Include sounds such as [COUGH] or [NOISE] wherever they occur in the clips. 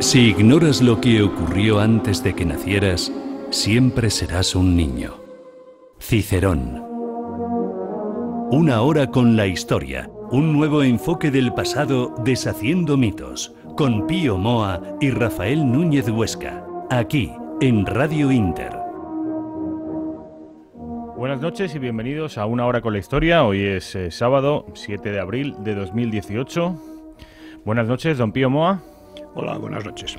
Si ignoras lo que ocurrió antes de que nacieras, siempre serás un niño. Cicerón. Una hora con la historia, un nuevo enfoque del pasado deshaciendo mitos, con Pío Moa y Rafael Núñez Huesca, aquí en Radio Inter. Buenas noches y bienvenidos a Una hora con la historia. Hoy es eh, sábado 7 de abril de 2018. Buenas noches, don Pío Moa. Hola, buenas noches.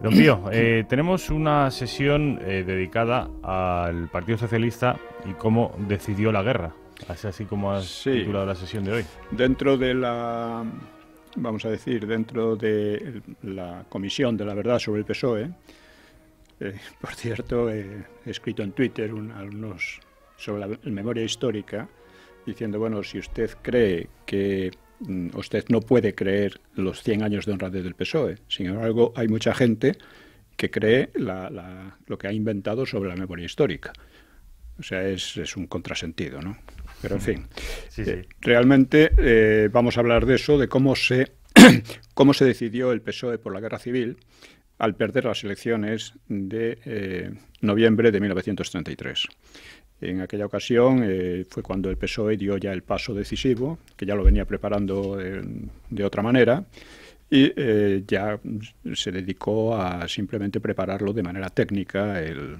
Don Pío, eh, tenemos una sesión eh, dedicada al Partido Socialista y cómo decidió la guerra. Así, así como has titulado la sesión de hoy. Dentro de la, vamos a decir, dentro de la Comisión de la Verdad sobre el PSOE, eh, por cierto, he escrito en Twitter un, algunos sobre la memoria histórica, diciendo, bueno, si usted cree que Mm, usted no puede creer los 100 años de honradez del PSOE. Sin embargo, hay mucha gente que cree lo que ha inventado sobre la memoria histórica. O sea, es, un contrasentido, ¿no? Pero en mm. fin, eh, realmente eh, vamos a hablar de eso, de cómo se, [COUGHS] cómo se decidió el PSOE por la guerra civil al perder las elecciones de eh, noviembre de 1933. En aquella ocasión eh, fue cuando el PSOE dio ya el paso decisivo, que ya lo venía preparando eh, de otra manera, y eh, ya se dedicó a simplemente prepararlo de manera técnica el,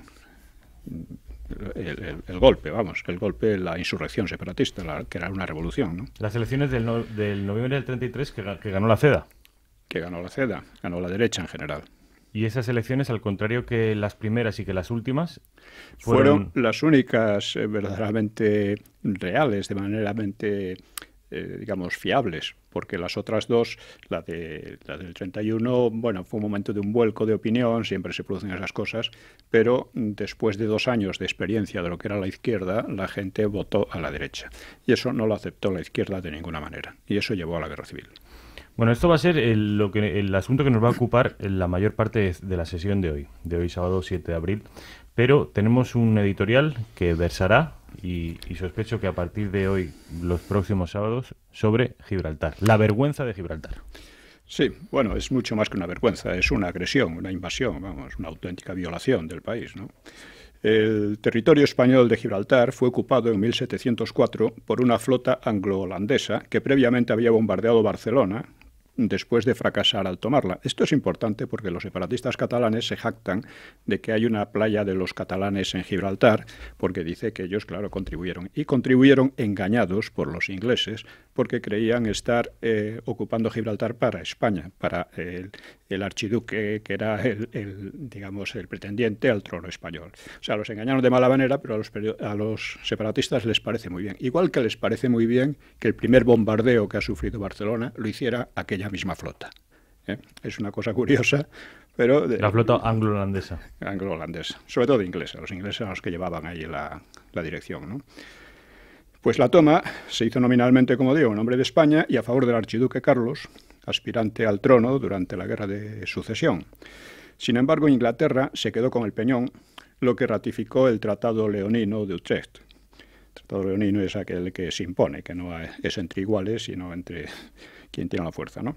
el, golpe, vamos, el golpe, la insurrección separatista, que era una revolución. ¿no? Las elecciones del, del noviembre del 33 que, que ganó la CEDA. Que ganó la CEDA, ganó la derecha en general. Y esas elecciones, al contrario que las primeras y que las últimas, fueron, las únicas eh, verdaderamente reales, de manera eh, digamos, fiables, porque las otras dos, la, de, la del 31, bueno, fue un momento de un vuelco de opinión, siempre se producen esas cosas, pero después de dos años de experiencia de lo que era la izquierda, la gente votó a la derecha. Y eso no lo aceptó la izquierda de ninguna manera, y eso llevó a la guerra civil. Bueno, esto va a ser el, lo que, el asunto que nos va a ocupar en la mayor parte de, la sesión de hoy, de hoy sábado 7 de abril. Pero tenemos un editorial que versará, y, sospecho que a partir de hoy, los próximos sábados, sobre Gibraltar, la vergüenza de Gibraltar. Sí, bueno, es mucho más que una vergüenza, es una agresión, una invasión, vamos, una auténtica violación del país, ¿no? El territorio español de Gibraltar fue ocupado en 1704 por una flota anglo-holandesa que previamente había bombardeado Barcelona después de fracasar al tomarla. Esto es importante porque los separatistas catalanes se jactan de que hay una playa de los catalanes en Gibraltar, porque dice que ellos, claro, contribuyeron. Y contribuyeron engañados por los ingleses porque creían estar eh, ocupando Gibraltar para España, para el, archiduque que era el, digamos, el pretendiente al trono español. O sea, los engañaron de mala manera, pero a los, separatistas les parece muy bien. Igual que les parece muy bien que el primer bombardeo que ha sufrido Barcelona lo hiciera aquella misma flota. ¿eh? Es una cosa curiosa, pero... la flota anglo-holandesa. Anglo-holandesa, sobre todo inglesa, los ingleses eran los que llevaban ahí la, la dirección, ¿no? Pues la toma se hizo nominalmente, como digo, en nombre de España y a favor del archiduque Carlos, aspirante al trono durante la Guerra de Sucesión. Sin embargo, Inglaterra se quedó con el peñón, lo que ratificó el Tratado Leonino de Utrecht. El Tratado Leonino es aquel que se impone, que no es entre iguales, sino entre quien tiene la fuerza. ¿no?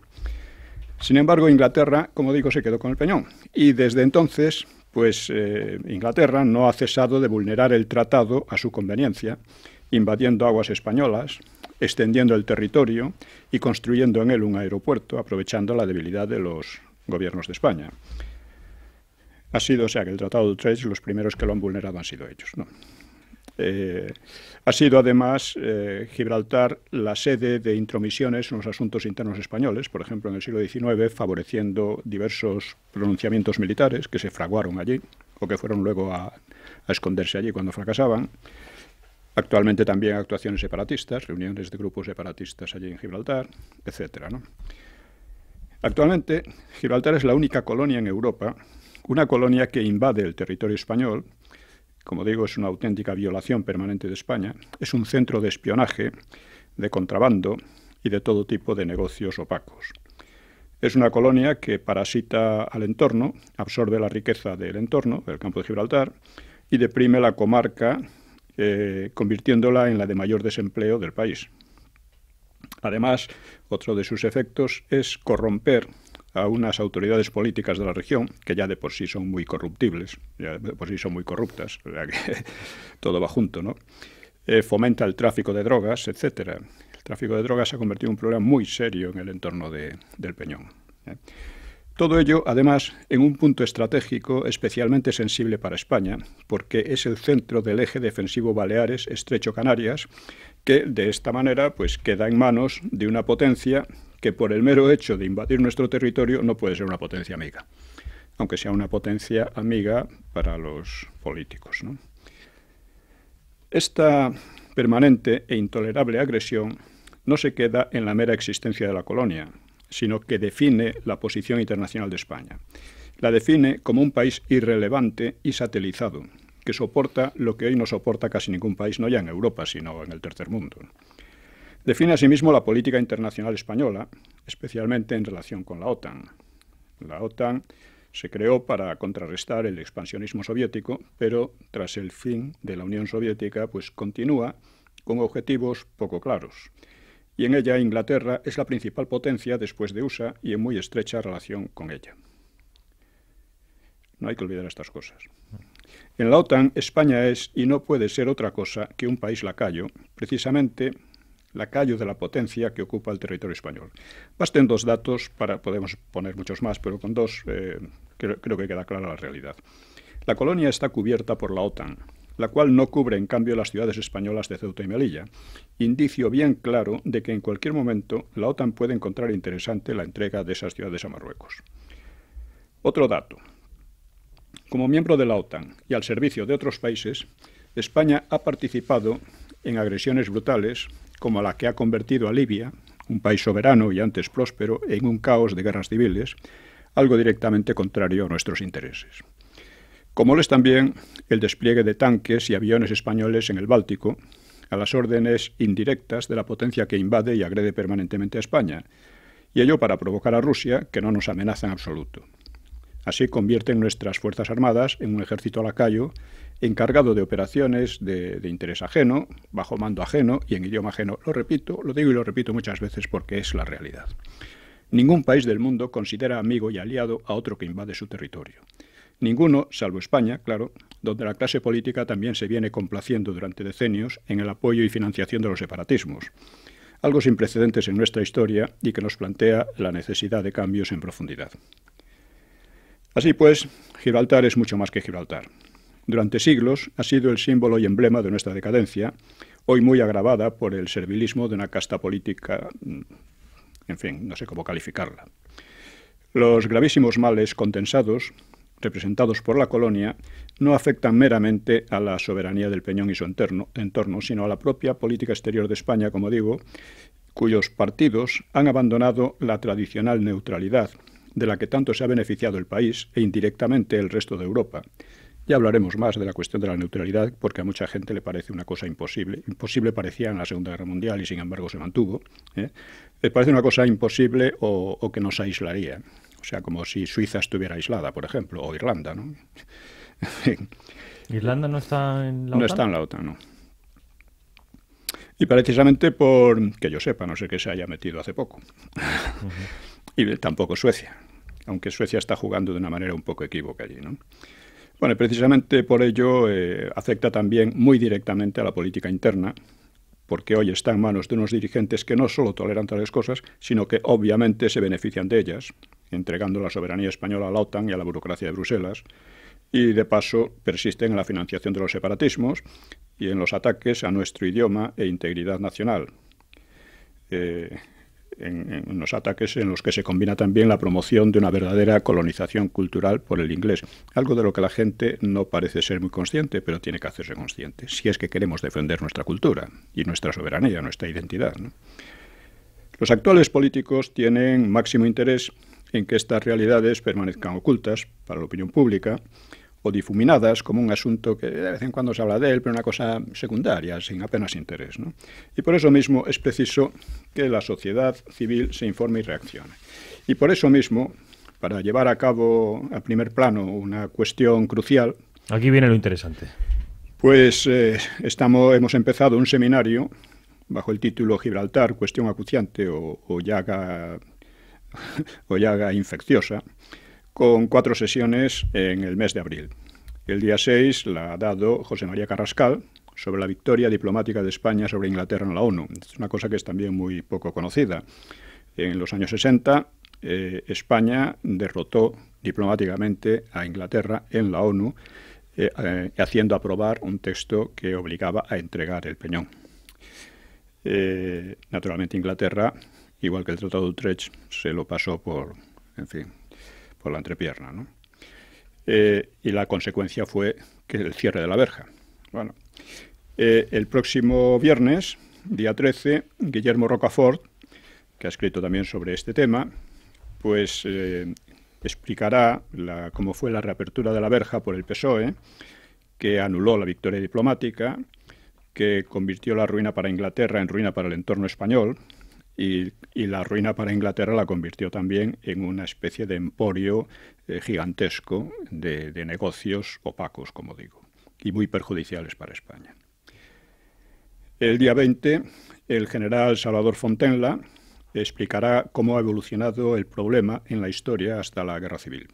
Sin embargo, Inglaterra, como digo, se quedó con el peñón. Y desde entonces, pues eh, Inglaterra no ha cesado de vulnerar el tratado a su conveniencia invadiendo aguas españolas, extendiendo el territorio y construyendo en él un aeropuerto, aprovechando la debilidad de los gobiernos de España. Ha sido, o sea, que el Tratado de Utrecht, los primeros que lo han vulnerado han sido ellos. Eh, ha sido además eh, Gibraltar la sede de intromisiones en los asuntos internos españoles, por ejemplo en el siglo XIX, favoreciendo diversos pronunciamientos militares que se fraguaron allí o que fueron luego a esconderse allí cuando fracasaban. Actualmente también actuaciones separatistas, reuniones de grupos separatistas allí en Gibraltar, etc. Actualmente, Gibraltar es la única colonia en Europa, una colonia que invade el territorio español, como digo, es una auténtica violación permanente de España, es un centro de espionaje, de contrabando y de todo tipo de negocios opacos. Es una colonia que parasita al entorno, absorbe la riqueza del entorno, del campo de Gibraltar, y deprime la comarca eh, convirtiéndola en la de mayor desempleo del país. Además, otro de sus efectos es corromper a unas autoridades políticas de la región que ya de por sí son muy corruptibles, ya de por sí son muy corruptas, que [LAUGHS] todo va junto, ¿no? Eh, fomenta el tráfico de drogas, etcétera. El tráfico de drogas se ha convertido en un problema muy serio en el entorno del Peñón. ¿eh? Todo ello, además, en un punto estratégico especialmente sensible para España, porque es el centro del eje defensivo Baleares, Estrecho Canarias, que de esta manera pues queda en manos de una potencia que por el mero hecho de invadir nuestro territorio no puede ser una potencia amiga, aunque sea una potencia amiga para los políticos. Esta permanente e intolerable agresión no se queda en la mera existencia de la colonia, sino que define la posición internacional de España. La define como un país irrelevante y satelizado, que soporta lo que hoy no soporta casi ningún país, no ya en Europa, sino en el tercer mundo. Define asimismo la política internacional española, especialmente en relación con la OTAN. La OTAN se creó para contrarrestar el expansionismo soviético, pero tras el fin de la Unión Soviética, pues continúa con objetivos poco claros y en ella Inglaterra es la principal potencia después de USA y en muy estrecha relación con ella. No hay que olvidar estas cosas. En la OTAN, España es y no puede ser otra cosa que un país lacayo, precisamente lacayo de la potencia que ocupa el territorio español. Basten dos datos, para, podemos poner muchos más, pero con dos eh, creo que queda clara la realidad. La colonia está cubierta por la OTAN, la cual no cubre en cambio las ciudades españolas de Ceuta y Melilla. Indicio bien claro de que en cualquier momento la OTAN puede encontrar interesante la entrega de esas ciudades a Marruecos. Otro dato. Como miembro de la OTAN y al servicio de otros países, España ha participado en agresiones brutales como la que ha convertido a Libia, un país soberano y antes próspero, en un caos de guerras civiles, algo directamente contrario a nuestros intereses como lo es también el despliegue de tanques y aviones españoles en el Báltico, a las órdenes indirectas de la potencia que invade y agrede permanentemente a España, y ello para provocar a Rusia, que no nos amenaza en absoluto. Así convierten nuestras Fuerzas Armadas en un ejército lacayo encargado de operaciones de, de, interés ajeno, bajo mando ajeno y en idioma ajeno. Lo repito, lo digo y lo repito muchas veces porque es la realidad. Ningún país del mundo considera amigo y aliado a otro que invade su territorio. Ninguno, salvo España, claro, donde la clase política también se viene complaciendo durante decenios en el apoyo y financiación de los separatismos. Algo sin precedentes en nuestra historia y que nos plantea la necesidad de cambios en profundidad. Así pues, Gibraltar es mucho más que Gibraltar. Durante siglos ha sido el símbolo y emblema de nuestra decadencia, hoy muy agravada por el servilismo de una casta política, en fin, no sé cómo calificarla. Los gravísimos males condensados representados por la colonia, no afectan meramente a la soberanía del Peñón y su entorno, sino a la propia política exterior de España, como digo, cuyos partidos han abandonado la tradicional neutralidad de la que tanto se ha beneficiado el país e indirectamente el resto de Europa. Ya hablaremos más de la cuestión de la neutralidad, porque a mucha gente le parece una cosa imposible. Imposible parecía en la Segunda Guerra Mundial y sin embargo se mantuvo. ¿eh? Le parece una cosa imposible o que nos aislaría. O sea, como si Suiza estuviera aislada, por ejemplo, o Irlanda, ¿no? [LAUGHS] ¿Irlanda no está en la OTAN? No está en la OTAN, no. Y precisamente por que yo sepa, no sé que se haya metido hace poco. [LAUGHS] y tampoco Suecia, aunque Suecia está jugando de una manera un poco equívoca allí, ¿no? Bueno, precisamente por ello eh, afecta también muy directamente a la política interna porque hoy está en manos de unos dirigentes que no solo toleran tales cosas, sino que obviamente se benefician de ellas, entregando la soberanía española a la OTAN y a la burocracia de Bruselas, y de paso persisten en la financiación de los separatismos y en los ataques a nuestro idioma e integridad nacional. Eh, en, los ataques en los que se combina también la promoción de una verdadera colonización cultural por el inglés, algo de lo que la gente no parece ser muy consciente, pero tiene que hacerse consciente, si es que queremos defender nuestra cultura y nuestra soberanía, nuestra identidad. Los actuales políticos tienen máximo interés en que estas realidades permanezcan ocultas para la opinión pública, o difuminadas como un asunto que de vez en cuando se habla de él, pero una cosa secundaria, sin apenas interés. Y por eso mismo es preciso que la sociedad civil se informe y reaccione. Y por eso mismo, para llevar a cabo a primer plano una cuestión crucial... Aquí viene lo interesante. Pues eh, estamos, hemos empezado un seminario bajo el título Gibraltar, cuestión acuciante o, o llaga, [LAUGHS] o llaga infecciosa, con cuatro sesiones en el mes de abril. El día 6 la ha dado José María Carrascal sobre la victoria diplomática de España sobre Inglaterra en la ONU. Es una cosa que es también muy poco conocida. En los años 60, eh, España derrotó diplomáticamente a Inglaterra en la ONU, eh, haciendo aprobar un texto que obligaba a entregar el peñón. Eh, naturalmente Inglaterra, igual que el Tratado de Utrecht, se lo pasó por, en fin, la entrepierna. ¿no? Eh, y la consecuencia fue que el cierre de la verja. Bueno, eh, el próximo viernes, día 13, Guillermo Rocafort, que ha escrito también sobre este tema, pues eh, explicará cómo fue la reapertura de la verja por el PSOE, que anuló la victoria diplomática, que convirtió la ruina para Inglaterra en ruina para el entorno español, y, la ruina para Inglaterra la convirtió también en una especie de emporio eh, gigantesco de, de negocios opacos, como digo, y muy perjudiciales para España. El día 20, el general Salvador Fontenla explicará cómo ha evolucionado el problema en la historia hasta la Guerra Civil.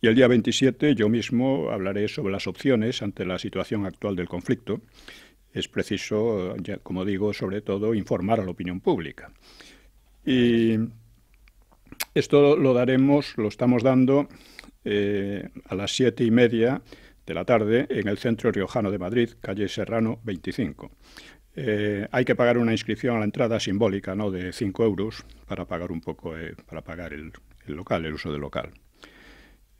Y el día 27 yo mismo hablaré sobre las opciones ante la situación actual del conflicto es preciso, como digo, sobre todo informar a la opinión pública. Y esto lo daremos, lo estamos dando eh, a las siete y media de la tarde en el Centro Riojano de Madrid, calle Serrano 25. Eh, hay que pagar una inscripción a la entrada simbólica, ¿no? De 5 euros para pagar un poco, eh, para pagar el, local, el uso del local.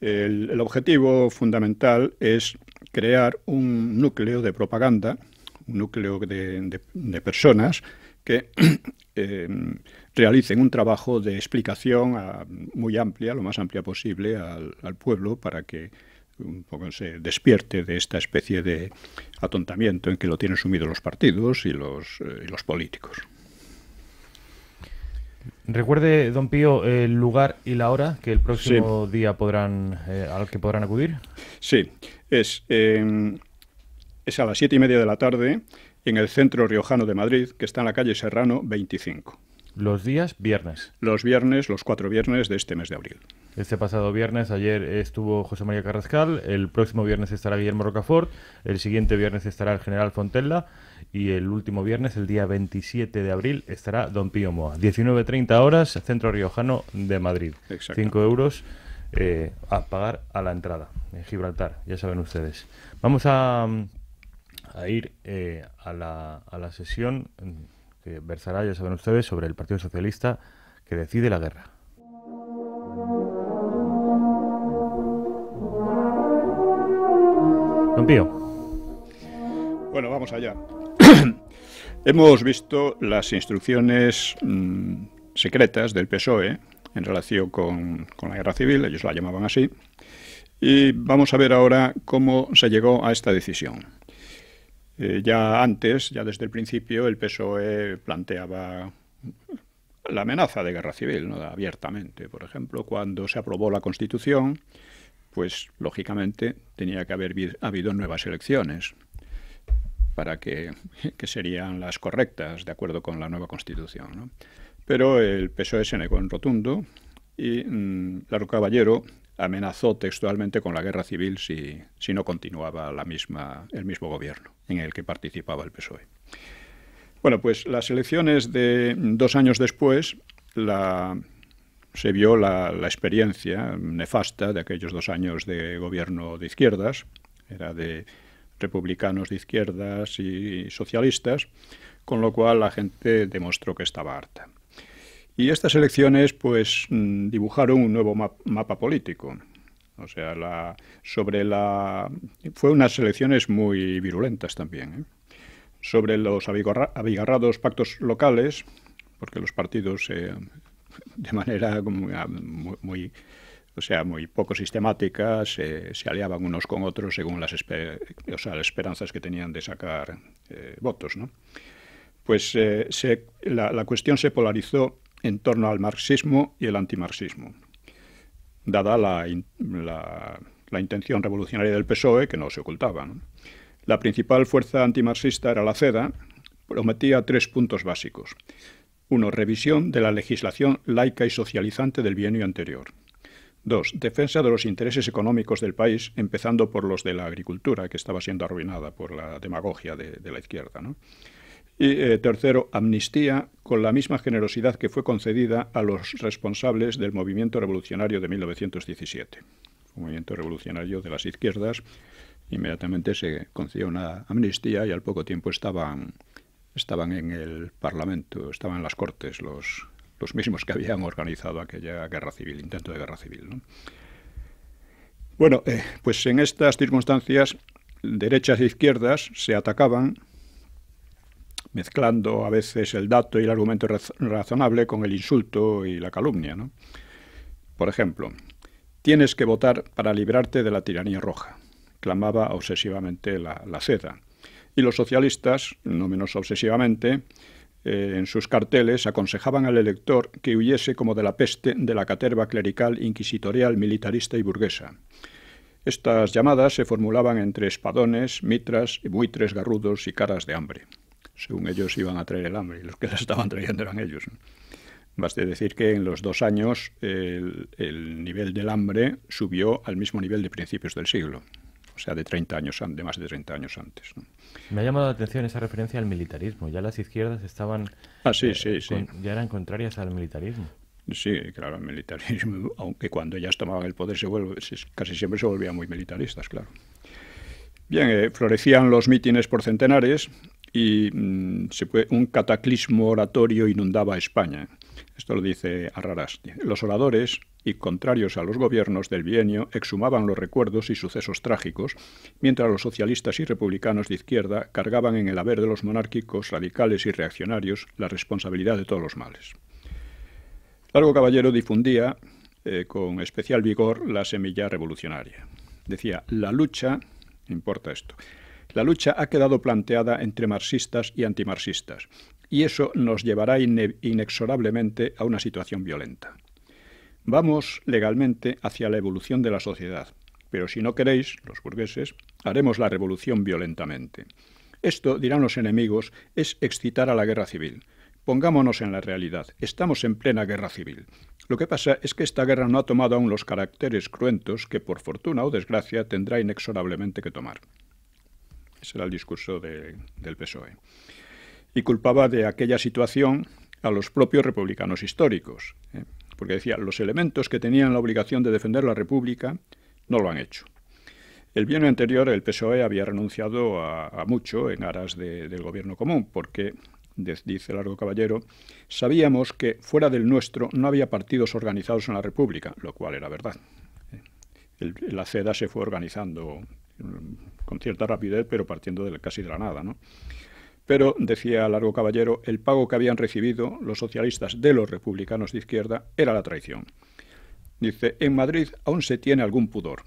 el objetivo fundamental es crear un núcleo de propaganda un núcleo de, personas que [CLEARS THROAT] eh, realicen un trabajo de explicación ah, muy amplia, lo más amplia posible, al, al pueblo para que un poco se despierte de esta especie de atontamiento en que lo tienen sumido los partidos y los, eh, los políticos. Recuerde, don Pío, el lugar y la hora que el próximo día podrán, eh, al que podrán acudir. Sí, es em, es a las siete y media de la tarde en el Centro Riojano de Madrid, que está en la calle Serrano 25. Los días viernes. Los viernes, los cuatro viernes de este mes de abril. Este pasado viernes, ayer estuvo José María Carrascal, el próximo viernes estará Guillermo Rocafort, el siguiente viernes estará el general Fontella y el último viernes, el día 27 de abril, estará Don Pío Moa. 19.30 horas, Centro Riojano de Madrid. 5 euros eh, a pagar a la entrada en Gibraltar, ya saben ustedes. Vamos a mm, a ir eh, a, la, a, la, sesión que versará, ya saben ustedes, sobre el Partido Socialista que decide la guerra. Bueno, vamos allá. [CLEARS THROAT] Hemos visto las instrucciones mm, secretas del PSOE en relación con, con la guerra civil, ellos la llamaban así, y vamos a ver ahora cómo se llegó a esta decisión. Eh, ya antes, ya desde el principio, el PSOE planteaba la amenaza de guerra civil, ¿no? abiertamente. Por ejemplo, cuando se aprobó la Constitución, pues lógicamente tenía que haber habido nuevas elecciones para [LAUGHS] que, serían las correctas de acuerdo con la nueva Constitución. ¿no? Pero el PSOE se negó en rotundo y mmm, Caballero amenazó textualmente con la guerra civil si, no continuaba la misma, el mismo gobierno en el que participaba el PSOE. Bueno, pues las elecciones de dos años después se vio la experiencia nefasta de aquellos dos años de gobierno de izquierdas, era de republicanos de izquierdas y socialistas, con lo cual la gente demostró que estaba harta. Y estas elecciones pues mm, dibujaron un nuevo mapa político. O sea, la, sobre la... Fue unas elecciones muy virulentas también. ¿eh? Sobre los abigarrados pactos locales, porque los partidos eh, de manera ah, muy, muy, o sea, muy poco sistemática se, eh, se, aliaban unos con otros según las, o sea, las esperanzas que tenían de sacar votos. ¿no? Pues se, la, la cuestión se polarizó en torno al marxismo y el antimarxismo, dada la, intención revolucionaria del PSOE que no se ocultaba. La principal fuerza antimarxista era la CEDA, prometía tres puntos básicos. Uno, revisión de la legislación laica y socializante del bienio anterior. Dos, defensa de los intereses económicos del país, empezando por los de la agricultura, que estaba siendo arruinada por la demagogia de, la izquierda. Y eh, tercero, amnistía con la misma generosidad que fue concedida a los responsables del movimiento revolucionario de 1917. Un movimiento revolucionario de las izquierdas. Inmediatamente se concedió una amnistía y al poco tiempo estaban, estaban en el Parlamento, estaban en las Cortes los, los mismos que habían organizado aquella guerra civil, intento de guerra civil. Bueno, eh, pues en estas circunstancias, derechas e izquierdas se atacaban mezclando a veces el dato y el argumento razonable con el insulto y la calumnia. Por ejemplo, tienes que votar para librarte de la tiranía roja, clamaba obsesivamente la, seda. Y los socialistas, no menos obsesivamente, eh, en sus carteles aconsejaban al elector que huyese como de la peste de la caterva clerical, inquisitorial, militarista y burguesa. Estas llamadas se formulaban entre espadones, mitras buitres garrudos y caras de hambre según ellos iban a traer el hambre, y los que la estaban trayendo eran ellos. Baste decir que en los dos años el, nivel del hambre subió al mismo nivel de principios del siglo, o sea, de 30 años de más de 30 años antes. Me ha llamado la atención esa referencia al militarismo. Ya las izquierdas estaban. Ah, sí, eh, sí, sí. ya eran contrarias al militarismo. Sí, claro, al militarismo, [LAUGHS] aunque cuando ellas tomaban el poder se vuelve, casi siempre se volvían muy militaristas, claro. Bien, eh, florecían los mítines por centenares, y mm, un cataclismo oratorio inundaba España. Esto lo dice Arrarasti. Los oradores, y contrarios a los gobiernos del bienio, exhumaban los recuerdos y sucesos trágicos, mientras los socialistas y republicanos de izquierda cargaban en el haber de los monárquicos, radicales y reaccionarios la responsabilidad de todos los males. Largo Caballero difundía eh, con especial vigor la semilla revolucionaria. Decía, la lucha, importa esto, la lucha ha quedado planteada entre marxistas y antimarxistas, y eso nos llevará inexorablemente a una situación violenta. Vamos legalmente hacia la evolución de la sociedad, pero si no queréis, los burgueses, haremos la revolución violentamente. Esto, dirán los enemigos, es excitar a la guerra civil. Pongámonos en la realidad, estamos en plena guerra civil. Lo que pasa es que esta guerra no ha tomado aún los caracteres cruentos que, por fortuna o desgracia, tendrá inexorablemente que tomar. Ese era el discurso del PSOE. Y culpaba de aquella situación a los propios republicanos históricos, ¿eh? porque decía, los elementos que tenían la obligación de defender la República no lo han hecho. El bien anterior el PSOE había renunciado a, mucho en aras del gobierno común, porque, dice Largo Caballero, sabíamos que fuera del nuestro no había partidos organizados en la República, lo cual era verdad. ¿eh? la CEDA se fue organizando Mm, con cierta rapidez, pero partiendo de, casi de la nada. ¿no? Pero, decía Largo Caballero, el pago que habían recibido los socialistas de los republicanos de izquierda era la traición. Dice, en Madrid aún se tiene algún pudor,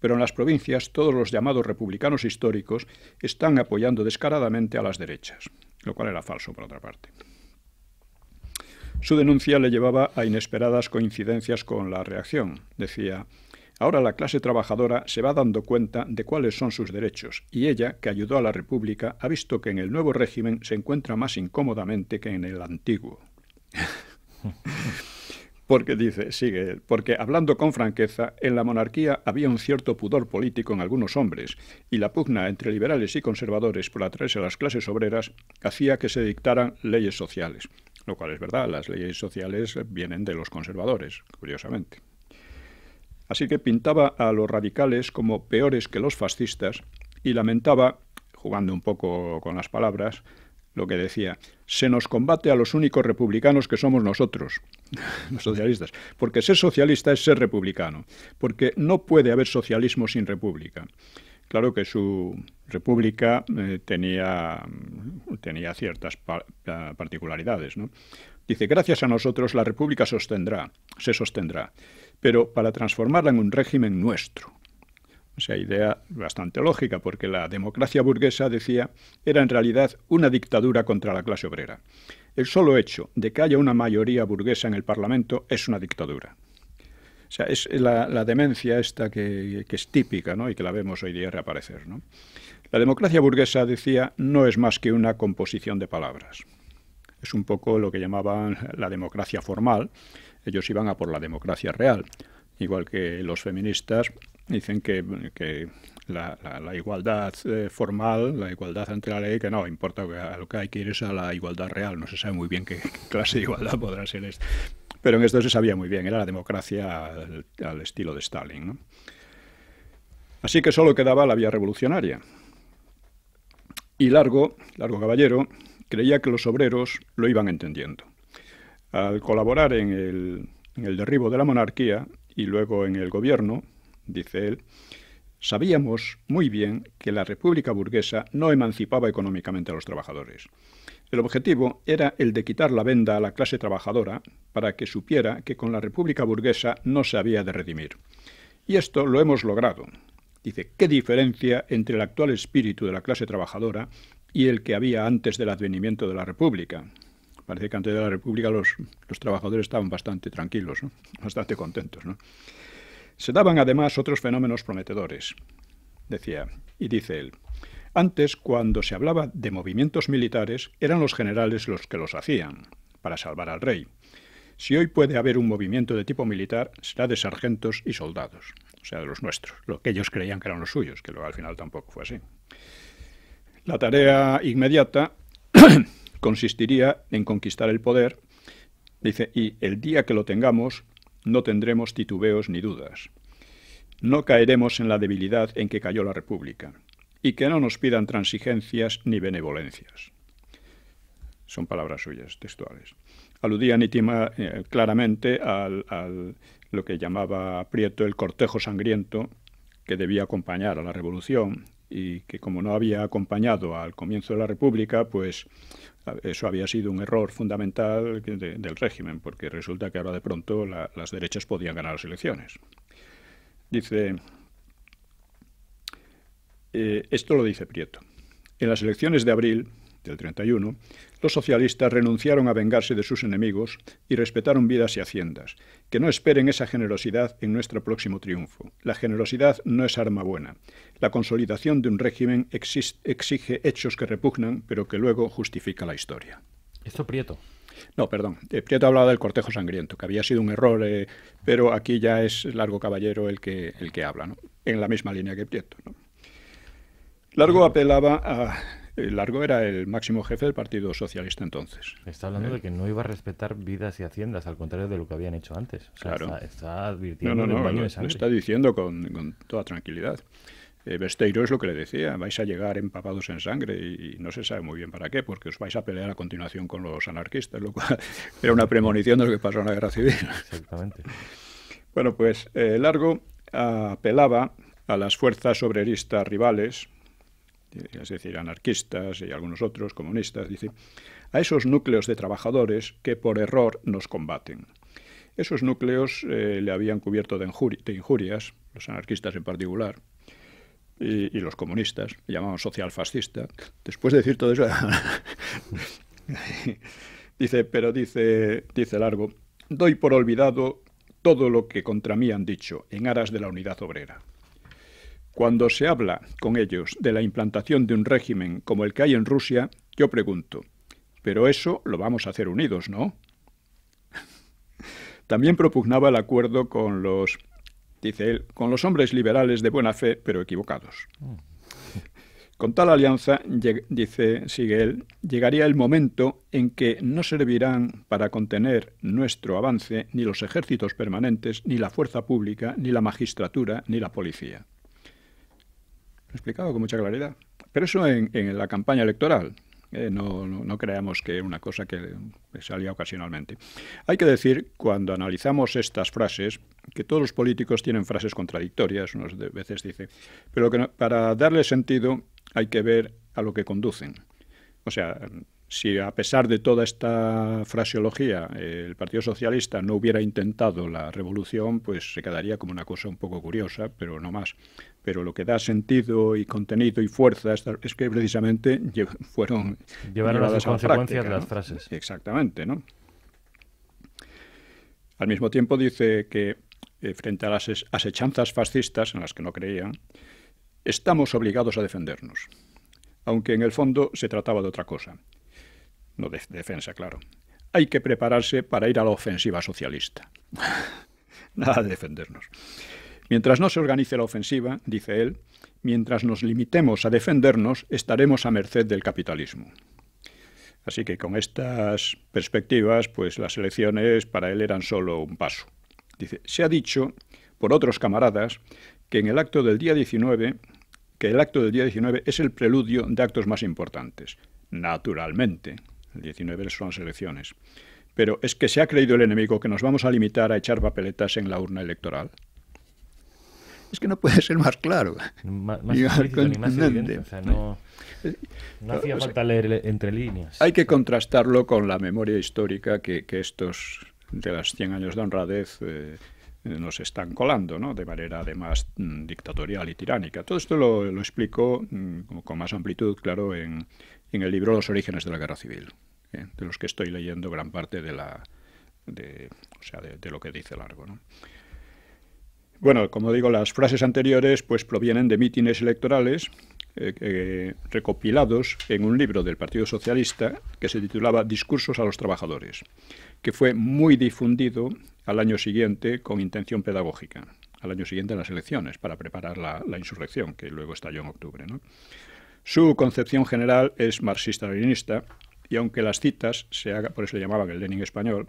pero en las provincias todos los llamados republicanos históricos están apoyando descaradamente a las derechas, lo cual era falso por otra parte. Su denuncia le llevaba a inesperadas coincidencias con la reacción. Decía, Ahora la clase trabajadora se va dando cuenta de cuáles son sus derechos y ella, que ayudó a la República, ha visto que en el nuevo régimen se encuentra más incómodamente que en el antiguo. [LAUGHS] Porque dice, sigue, porque hablando con franqueza, en la monarquía había un cierto pudor político en algunos hombres, y la pugna entre liberales y conservadores por atraerse a las clases obreras hacía que se dictaran leyes sociales. Lo cual es verdad, las leyes sociales vienen de los conservadores, curiosamente. Así que pintaba a los radicales como peores que los fascistas y lamentaba, jugando un poco con las palabras, lo que decía, se nos combate a los únicos republicanos que somos nosotros, [LAUGHS] los socialistas, porque ser socialista es ser republicano, porque no puede haber socialismo sin república. Claro que su república eh, tenía, mm, tenía, ciertas particularidades. ¿no? Dice, gracias a nosotros la república sostendrá, se sostendrá pero para transformarla en un régimen nuestro. O sea, idea bastante lógica, porque la democracia burguesa, decía, era en realidad una dictadura contra la clase obrera. El solo hecho de que haya una mayoría burguesa en el Parlamento es una dictadura. O sea, es la, demencia esta que, es típica ¿no? y que la vemos hoy día reaparecer. La democracia burguesa, decía, no es más que una composición de palabras. Es un poco lo que llamaban la democracia formal, ellos iban a por la democracia real, igual que los feministas dicen que, la, igualdad eh, formal, la igualdad ante la ley, que no, importa, lo que hay que ir es a la igualdad real, no se sabe muy bien qué clase de igualdad [LAUGHS] podrá ser esta. Pero en esto se sabía muy bien, era la democracia al, estilo de Stalin. Así que solo quedaba la vía revolucionaria. Y Largo, Largo Caballero, creía que los obreros lo iban entendiendo. Al colaborar en el, derribo de la monarquía y luego en el gobierno, dice él, sabíamos muy bien que la República burguesa no emancipaba económicamente a los trabajadores. El objetivo era el de quitar la venda a la clase trabajadora para que supiera que con la República burguesa no se había de redimir. Y esto lo hemos logrado. Dice, ¿qué diferencia entre el actual espíritu de la clase trabajadora y el que había antes del advenimiento de la República? parece que antes de la República los, trabajadores estaban bastante tranquilos, bastante contentos. Se daban además otros fenómenos prometedores, decía, y dice él. Antes, cuando se hablaba de movimientos militares, eran los generales los que los hacían, para salvar al rey. Si hoy puede haber un movimiento de tipo militar, será de sargentos y soldados, o sea, de los nuestros, lo que ellos creían que eran los suyos, que luego al final tampoco fue así. La tarea inmediata consistiría en conquistar el poder, dice, y el día que lo tengamos no tendremos titubeos ni dudas. No caeremos en la debilidad en que cayó la República, y que no nos pidan transigencias ni benevolencias. Son palabras suyas, textuales. Aludía Nítima eh, claramente al, al lo que llamaba Prieto el cortejo sangriento que debía acompañar a la revolución y que como no había acompañado al comienzo de la República, pues eso había sido un error fundamental del régimen, porque resulta que ahora de pronto las derechas podían ganar las elecciones. Dice, eh, esto lo dice Prieto. En las elecciones de abril, del 31, los socialistas renunciaron a vengarse de sus enemigos y respetaron vidas y haciendas. Que no esperen esa generosidad en nuestro próximo triunfo. La generosidad no es arma buena. La consolidación de un régimen exige hechos que repugnan, pero que luego justifica la historia. Esto Prieto. No, perdón. Eh, Prieto hablaba del cortejo sangriento, que había sido un error, eh, pero aquí ya es Largo Caballero el que, el que habla, en la misma línea que Prieto. Largo apelaba a Largo era el máximo jefe del Partido Socialista entonces. Está hablando ¿Eh? de que no iba a respetar vidas y haciendas, al contrario de lo que habían hecho antes. claro. está, advirtiendo está diciendo con, toda tranquilidad. Eh, Besteiro es lo que le decía, vais a llegar empapados en sangre y, no se sabe muy bien para qué, porque os vais a pelear a continuación con los anarquistas, lo cual [LAUGHS] era una premonición de lo que pasó en la guerra civil. Exactamente. bueno, pues eh, Largo apelaba a las fuerzas obreristas rivales, es decir, anarquistas y algunos otros, comunistas, dice, a esos núcleos de trabajadores que por error nos combaten. Esos núcleos eh, le habían cubierto de, injurias, los anarquistas en particular, y, los comunistas, le llamaban social fascista. Después de decir todo eso, [LAUGHS] dice, pero dice Largo, doy por olvidado todo lo que contra mí han dicho en aras de la unidad obrera. Cuando se habla con ellos de la implantación de un régimen como el que hay en Rusia, yo pregunto, pero eso lo vamos a hacer unidos, ¿no? [LAUGHS] También propugnaba el acuerdo con los, dice él, con los hombres liberales de buena fe, pero equivocados. Mm. Con tal alianza, dice, sigue él, llegaría el momento en que no servirán para contener nuestro avance ni los ejércitos permanentes, ni la fuerza pública, ni la magistratura, ni la policía. Lo he explicado con mucha claridad. Pero eso en, la campaña electoral. Eh, no, creamos que una cosa que salía ocasionalmente. Hay que decir, cuando analizamos estas frases, que todos los políticos tienen frases contradictorias, unas veces dice, pero que para darle sentido hay que ver a lo que conducen. O sea, si a pesar de toda esta fraseología eh, el Partido Socialista no hubiera intentado la revolución, pues se quedaría como una cosa un poco curiosa, pero no más pero lo que da sentido y contenido y fuerza es que precisamente fueron llevaron las consecuencias de las frases. Exactamente, ¿no? Al mismo tiempo dice que eh, frente a las asechanzas fascistas en las que no creían, estamos obligados a defendernos, aunque en el fondo se trataba de otra cosa. No de defensa, claro. Hay que prepararse para ir a la ofensiva socialista. [LAUGHS] Nada de defendernos. Mientras no se organice la ofensiva, dice él, mientras nos limitemos a defendernos, estaremos a merced del capitalismo. Así que con estas perspectivas, pues las elecciones para él eran solo un paso. Dice, se ha dicho por otros camaradas que en el acto del día 19, que el acto del día 19 es el preludio de actos más importantes. Naturalmente, el 19 son las elecciones. Pero es que se ha creído el enemigo que nos vamos a limitar a echar papeletas en la urna electoral. Es que no puede ser más claro. Más, más evidente. no, hacía falta leer entre líneas. Hay que contrastarlo con la memoria histórica que, estos de los 100 años de honradez eh, nos están colando, ¿no? de manera además mm, dictatorial y tiránica. Todo esto lo, explico mm, con más amplitud, claro, en, el libro Los orígenes de la guerra civil, ¿eh? de los que estoy leyendo gran parte de, la, de lo que dice Largo. ¿no? Bueno, como digo, las frases anteriores pues provienen de mítines electorales eh, recopilados en un libro del Partido Socialista que se titulaba Discursos a los Trabajadores, que fue muy difundido al año siguiente con intención pedagógica, al año siguiente en las elecciones, para preparar la, insurrección que luego estalló en octubre. Su concepción general es marxista-leninista y aunque las citas, se por eso le llamaban el Lenin español,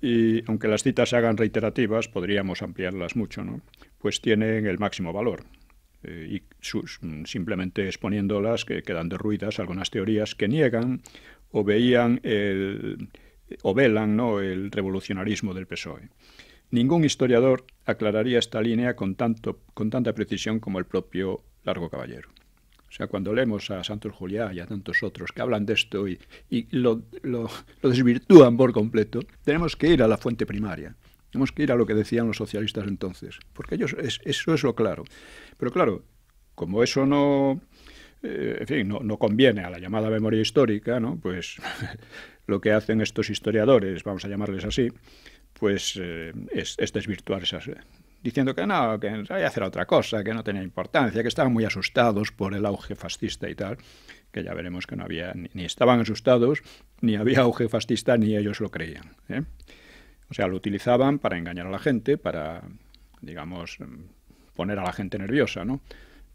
y aunque las citas se hagan reiterativas, podríamos ampliarlas mucho, ¿no? pues tienen el máximo valor. Eh, y mm, simplemente exponiéndolas que quedan derruidas algunas teorías que niegan o veían el, o velan ¿no? el revolucionarismo del PSOE. Ningún historiador aclararía esta línea con, tanto, con tanta precisión como el propio Largo Caballero. O sea, cuando leemos a Santos Juliá y a tantos otros que hablan de esto y, lo, desvirtúan por completo, tenemos que ir a la fuente primaria. Tenemos que ir a lo que decían los socialistas entonces, porque ellos eso es lo claro. Pero claro, como eso eh, no, no, conviene a la llamada memoria histórica, ¿no? pues [LAUGHS] lo que hacen estos historiadores, vamos a llamarles así, pues eh, es, es, desvirtuar esas, diciendo que no, que sabía hacer hacer otra cosa, que no tenía importancia, que estaban muy asustados por el auge fascista y tal, que ya veremos que no había, ni, estaban asustados, ni había auge fascista, ni ellos lo creían. ¿eh? O sea, lo utilizaban para engañar a la gente, para, digamos, poner a la gente nerviosa, ¿no?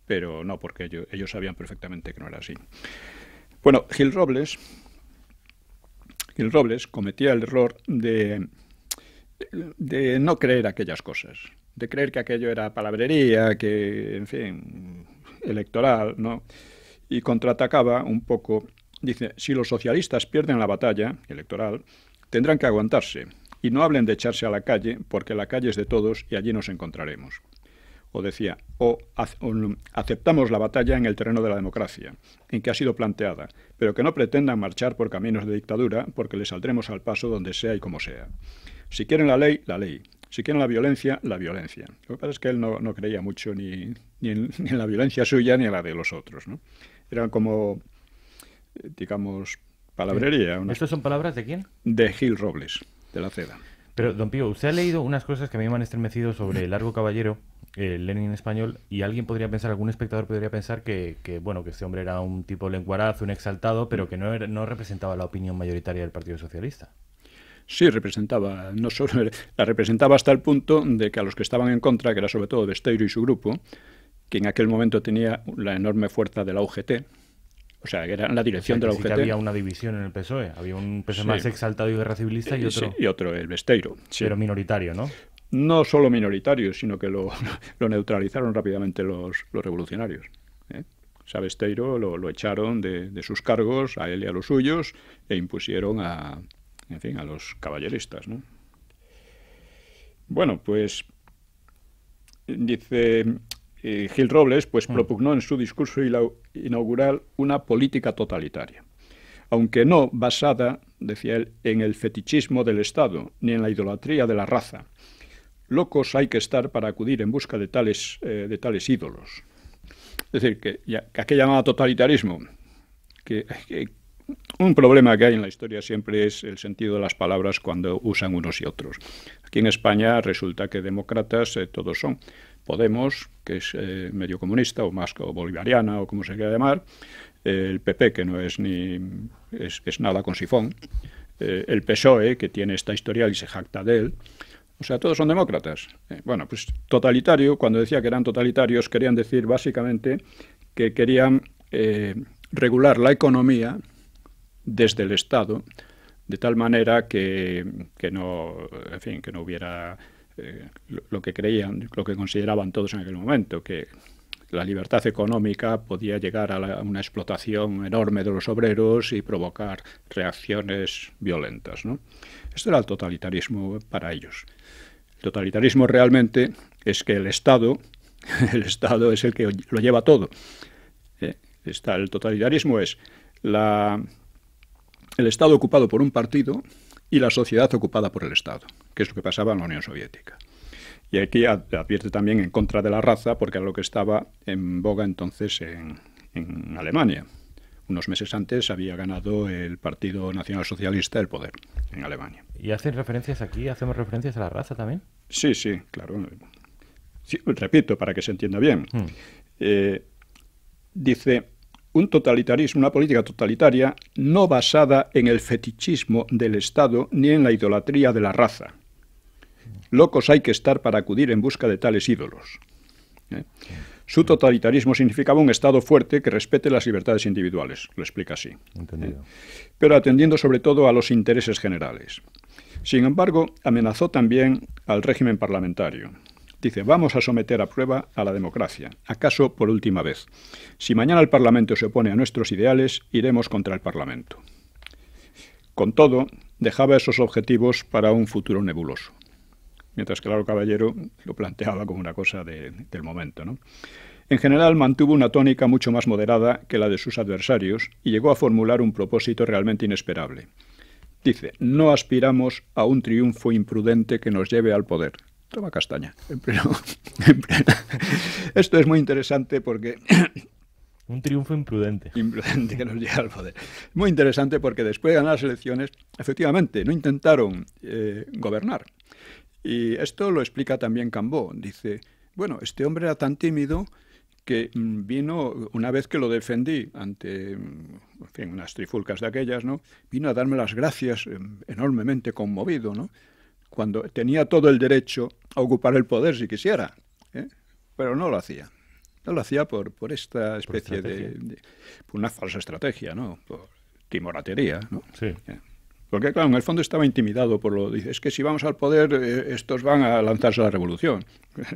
Pero no, porque ellos, sabían perfectamente que no era así. Bueno, Gil Robles, Gil Robles cometía el error de, de no creer aquellas cosas de creer que aquello era palabrería, que, en fin, electoral, ¿no? Y contraatacaba un poco, dice, si los socialistas pierden la batalla electoral, tendrán que aguantarse y no hablen de echarse a la calle, porque la calle es de todos y allí nos encontraremos. O decía, o, aceptamos la batalla en el terreno de la democracia, en que ha sido planteada, pero que no pretendan marchar por caminos de dictadura, porque le saldremos al paso donde sea y como sea. Si quieren la ley, la ley si quieren la violencia, la violencia. Lo que pasa es que él no, creía mucho ni, en, la violencia suya ni en la de los otros. ¿no? Eran como, digamos, palabrería. ¿Estas son palabras de quién? De Gil Robles, de la CEDA. Pero, don Pío, usted ha leído unas cosas que a mí me han estremecido sobre el largo caballero, el Lenin en español, y alguien podría pensar, algún espectador podría pensar que, que bueno, que este hombre era un tipo lenguarazo, un exaltado, pero que no, no representaba la opinión mayoritaria del Partido Socialista. Sí, representaba, no solo, [LAUGHS] la representaba hasta el punto de que a los que estaban en contra, que era sobre todo Besteiro y su grupo, que en aquel momento tenía la enorme fuerza de la UGT, o sea, que era la dirección de la UGT. había una división en el PSOE, había un PSOE más exaltado y civilista y eh, otro. y otro, el Besteiro. Pero minoritario, ¿no? No solo minoritario, sino que lo, [LAUGHS] neutralizaron rápidamente los, revolucionarios. ¿eh? O sea, Besteiro lo, lo echaron de, de sus cargos, a él y a los suyos, e impusieron a, en fin, a los caballeristas, ¿no? Bueno, pues dice eh, Gil Robles, pues mm. propugnó en su discurso inaugural una política totalitaria, aunque no basada, decía él, en el fetichismo del Estado ni en la idolatría de la raza. Locos hay que estar para acudir en busca de tales, eh, de tales ídolos. Es decir, que, ya, que aquella totalitarismo, que, un problema que hay en la historia siempre es el sentido de las palabras cuando usan unos y otros. Aquí en España resulta que demócratas eh, todos son. Podemos, que es eh, medio comunista o más bolivariana o como se quiera llamar, eh, el PP, que no es ni es, nada con sifón, el PSOE, que tiene esta historial y se jacta de él. O sea, todos son demócratas. bueno, pues totalitario, cuando decía que eran totalitarios, querían decir básicamente que querían regular la economía desde el Estado, de tal manera que, que no, en fin, que no hubiera eh, lo que creían, lo que consideraban todos en aquel momento, que la libertad económica podía llegar a, una explotación enorme de los obreros y provocar reacciones violentas. ¿no? Este era el totalitarismo para ellos. El totalitarismo realmente es que el Estado, [LAUGHS] el Estado es el que lo lleva todo. ¿eh? Está, el totalitarismo es la el Estado ocupado por un partido y la sociedad ocupada por el Estado, que es lo que pasaba en la Unión Soviética. Y aquí advierte también en contra de la raza, porque era lo que estaba en boga entonces en, Alemania. Unos meses antes había ganado el Partido Nacional Socialista el poder en Alemania. ¿Y hacen referencias aquí? ¿Hacemos referencias a la raza también? Sí, sí, claro. repito, para que se entienda bien. Hmm. Eh, dice, un totalitarismo, una política totalitaria no basada en el fetichismo del Estado ni en la idolatría de la raza. Locos hay que estar para acudir en busca de tales ídolos. ¿eh? Su totalitarismo significaba un Estado fuerte que respete las libertades individuales, lo explica así, ¿eh? pero atendiendo sobre todo a los intereses generales. Sin embargo, amenazó también al régimen parlamentario. Dice, vamos a someter a prueba a la democracia, acaso por última vez. Si mañana el Parlamento se opone a nuestros ideales, iremos contra el Parlamento. Con todo, dejaba esos objetivos para un futuro nebuloso. Mientras que el Caballero lo planteaba como una cosa del momento. En general mantuvo una tónica mucho más moderada que la de sus adversarios y llegó a formular un propósito realmente inesperable. Dice, no aspiramos a un triunfo imprudente que nos lleve al poder, toma castaña. [LAUGHS] Esto es muy interesante porque... Un triunfo imprudente. Imprudente que nos llega al poder. Muy interesante porque después de ganar las elecciones, efectivamente, no intentaron eh, gobernar. Y esto lo explica también Cambó. Dice, bueno, este hombre era tan tímido que mm, vino, una vez que lo defendí ante mm, unas trifulcas de aquellas, ¿no? vino a darme las gracias mm, enormemente conmovido. ¿no? cuando tenía todo el derecho a ocupar el poder si quisiera, ¿eh? pero no lo hacía. No lo hacía por, por esta especie de, por una falsa estrategia, ¿no? Por timoratería, ¿no? Sí. Eh, porque, claro, en el fondo estaba intimidado por lo... Dice, es que si vamos al poder, eh, estos van a lanzarse a la revolución. [LAUGHS]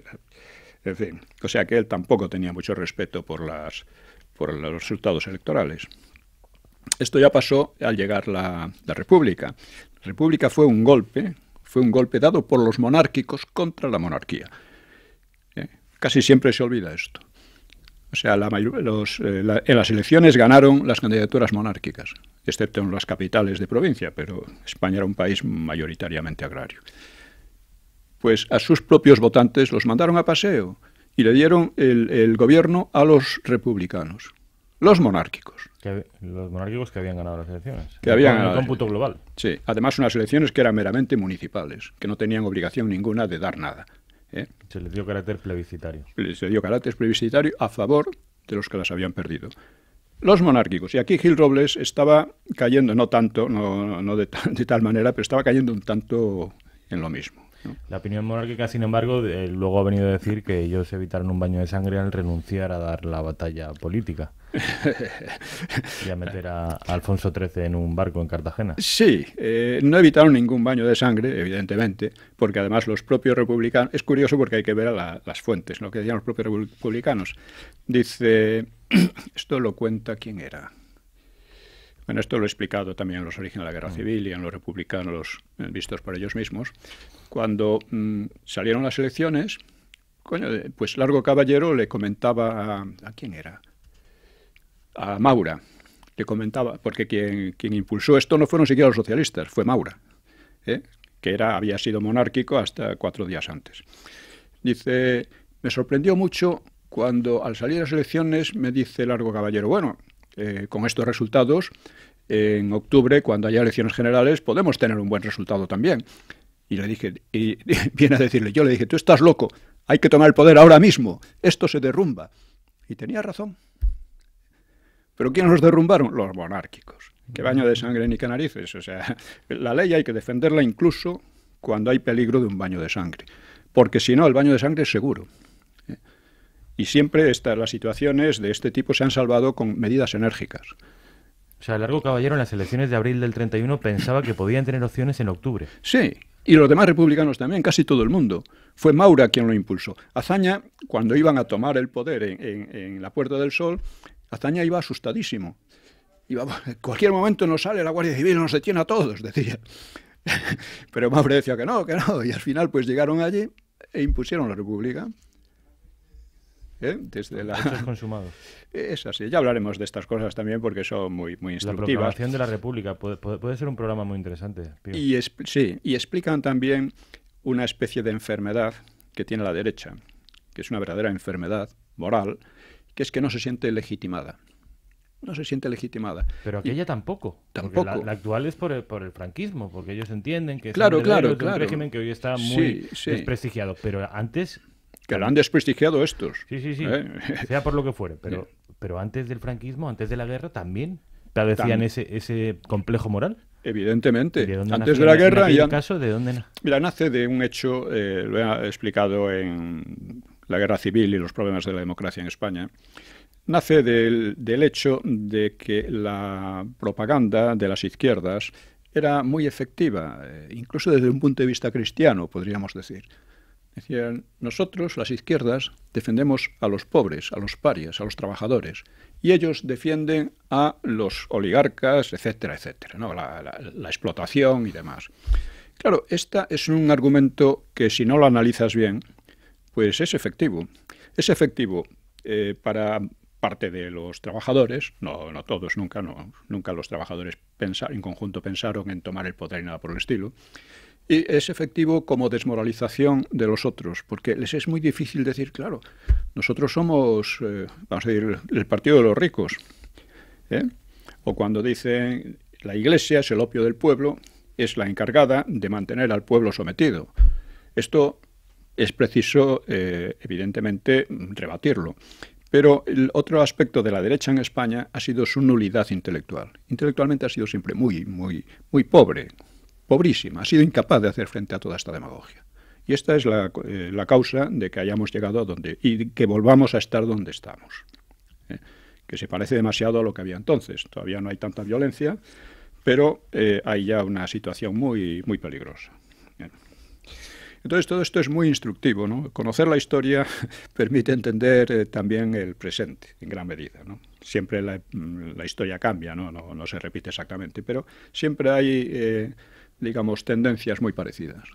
en fin, o sea que él tampoco tenía mucho respeto por, las, por los resultados electorales. Esto ya pasó al llegar la, la República. La República fue un golpe fue un golpe dado por los monárquicos contra la monarquía. ¿Eh? Casi siempre se olvida esto. O sea, eh, en las elecciones ganaron las candidaturas monárquicas, excepto en las capitales de provincia, pero España era un país mayoritariamente agrario. Pues a sus propios votantes los mandaron a paseo y le dieron el gobierno a los republicanos los monárquicos. Que, los monárquicos que habían ganado las elecciones. Que habían ganado. cómputo global. Sí, además unas elecciones que eran meramente municipales, que no tenían obligación ninguna de dar nada. ¿eh? Se les dio carácter plebiscitario. Se dio carácter plebiscitario a favor de los que las habían perdido. Los monárquicos. Y aquí Gil Robles estaba cayendo, no tanto, no, no de, de tal manera, pero estaba cayendo un tanto en lo mismo. La opinión monárquica, sin embargo, eh, luego ha venido a decir que ellos evitaron un baño de sangre al renunciar a dar la batalla política [LAUGHS] y a meter a Alfonso XIII en un barco en Cartagena. Sí, eh, no evitaron ningún baño de sangre, evidentemente, porque además los propios republicanos, es curioso porque hay que ver a las fuentes, lo que decían los propios republicanos. Dice, [CLEARS THROAT] esto lo cuenta quién era. Bueno, esto lo he explicado también en los orígenes de la guerra mm. civil y en los republicanos eh, vistos por ellos mismos cuando mm, salieron las elecciones, pues Largo Caballero le comentaba a, ¿a quién era? A Maura. Le comentaba, porque quien, quien, impulsó esto no fueron siquiera los socialistas, fue Maura, ¿eh? que era, había sido monárquico hasta cuatro días antes. Dice, me sorprendió mucho cuando al salir las elecciones me dice Largo Caballero, bueno, eh, con estos resultados, en octubre, cuando haya elecciones generales, podemos tener un buen resultado también. Y le dije, y [LAUGHS] viene a decirle, yo le dije, tú estás loco, hay que tomar el poder ahora mismo, esto se derrumba. Y tenía razón. ¿Pero quién los derrumbaron? Los monárquicos. qué baño de sangre ni qué narices. O sea, [LAUGHS] la ley hay que defenderla incluso cuando hay peligro de un baño de sangre. Porque si no, el baño de sangre es seguro. Y siempre estas las situaciones de este tipo se han salvado con medidas enérgicas. O sea, Largo Caballero en las elecciones de abril del 31 pensaba que podían tener opciones en octubre. Sí, y los demás republicanos también, casi todo el mundo. Fue Maura quien lo impulsó. Azaña, cuando iban a tomar el poder en, la Puerta del Sol, Azaña iba asustadísimo. Iba, cualquier momento nos sale la Guardia Civil, nos detiene a todos, decía. [LAUGHS] Pero Maura decía que no, que no. Y al final pues llegaron allí e impusieron la República. ¿Eh? desde la... Hechos [LAUGHS] Es así. Ya hablaremos de estas cosas también porque son muy, muy instructivas. La proclamación de la República puede, ser un programa muy interesante. Y sí, y explican también una especie de enfermedad que tiene la derecha, que es una verdadera enfermedad moral, que es que no se siente legitimada no se siente legitimada. Pero aquella tampoco. La, actual es por el, franquismo, porque ellos entienden que claro, es claro, claro. un régimen que hoy está muy desprestigiado. Pero antes que lo han desprestigiado estos. Sí, sí, sí. ¿Eh? [LAUGHS] Sea por lo que fuere. Pero, [LAUGHS] pero antes del franquismo, antes de la guerra, también padecían ese, ese complejo moral. Evidentemente. ¿De Antes de la guerra. En caso, ¿de dónde Mira, nace de un hecho, eh, lo he explicado en la guerra civil y los problemas de la democracia en España. Nace del, del hecho de que la propaganda de las izquierdas era muy efectiva, eh, incluso desde un punto de vista cristiano, podríamos decir. Decían, nosotros, las izquierdas, defendemos a los pobres, a los parias, a los trabajadores, y ellos defienden a los oligarcas, etcétera, etcétera, ¿no? la, explotación y demás. Claro, este es un argumento que si no lo analizas bien, pues es efectivo. Es efectivo eh, para parte de los trabajadores, no, no todos, nunca, no, nunca los trabajadores en conjunto pensaron en tomar el poder y nada por el estilo, y es efectivo como desmoralización de los otros, porque les es muy difícil decir, claro, nosotros somos, eh, vamos a decir, el partido de los ricos. ¿eh? O cuando dicen, la iglesia es el opio del pueblo, es la encargada de mantener al pueblo sometido. Esto es preciso, eh, evidentemente, rebatirlo. Pero el otro aspecto de la derecha en España ha sido su nulidad intelectual. Intelectualmente ha sido siempre muy, muy, muy pobre, pobrísima, ha sido incapaz de hacer frente a toda esta demagogia. Y esta es la, eh, la causa de que hayamos llegado a donde y que volvamos a estar donde estamos, ¿eh? que se parece demasiado a lo que había entonces. Todavía no hay tanta violencia, pero eh, hay ya una situación muy, muy peligrosa. Entonces todo esto es muy instructivo, ¿no? Conocer la historia [LAUGHS] permite entender también el presente en gran medida, Siempre la, historia cambia, ¿no? se repite exactamente, pero siempre hay digamos, tendencias muy parecidas.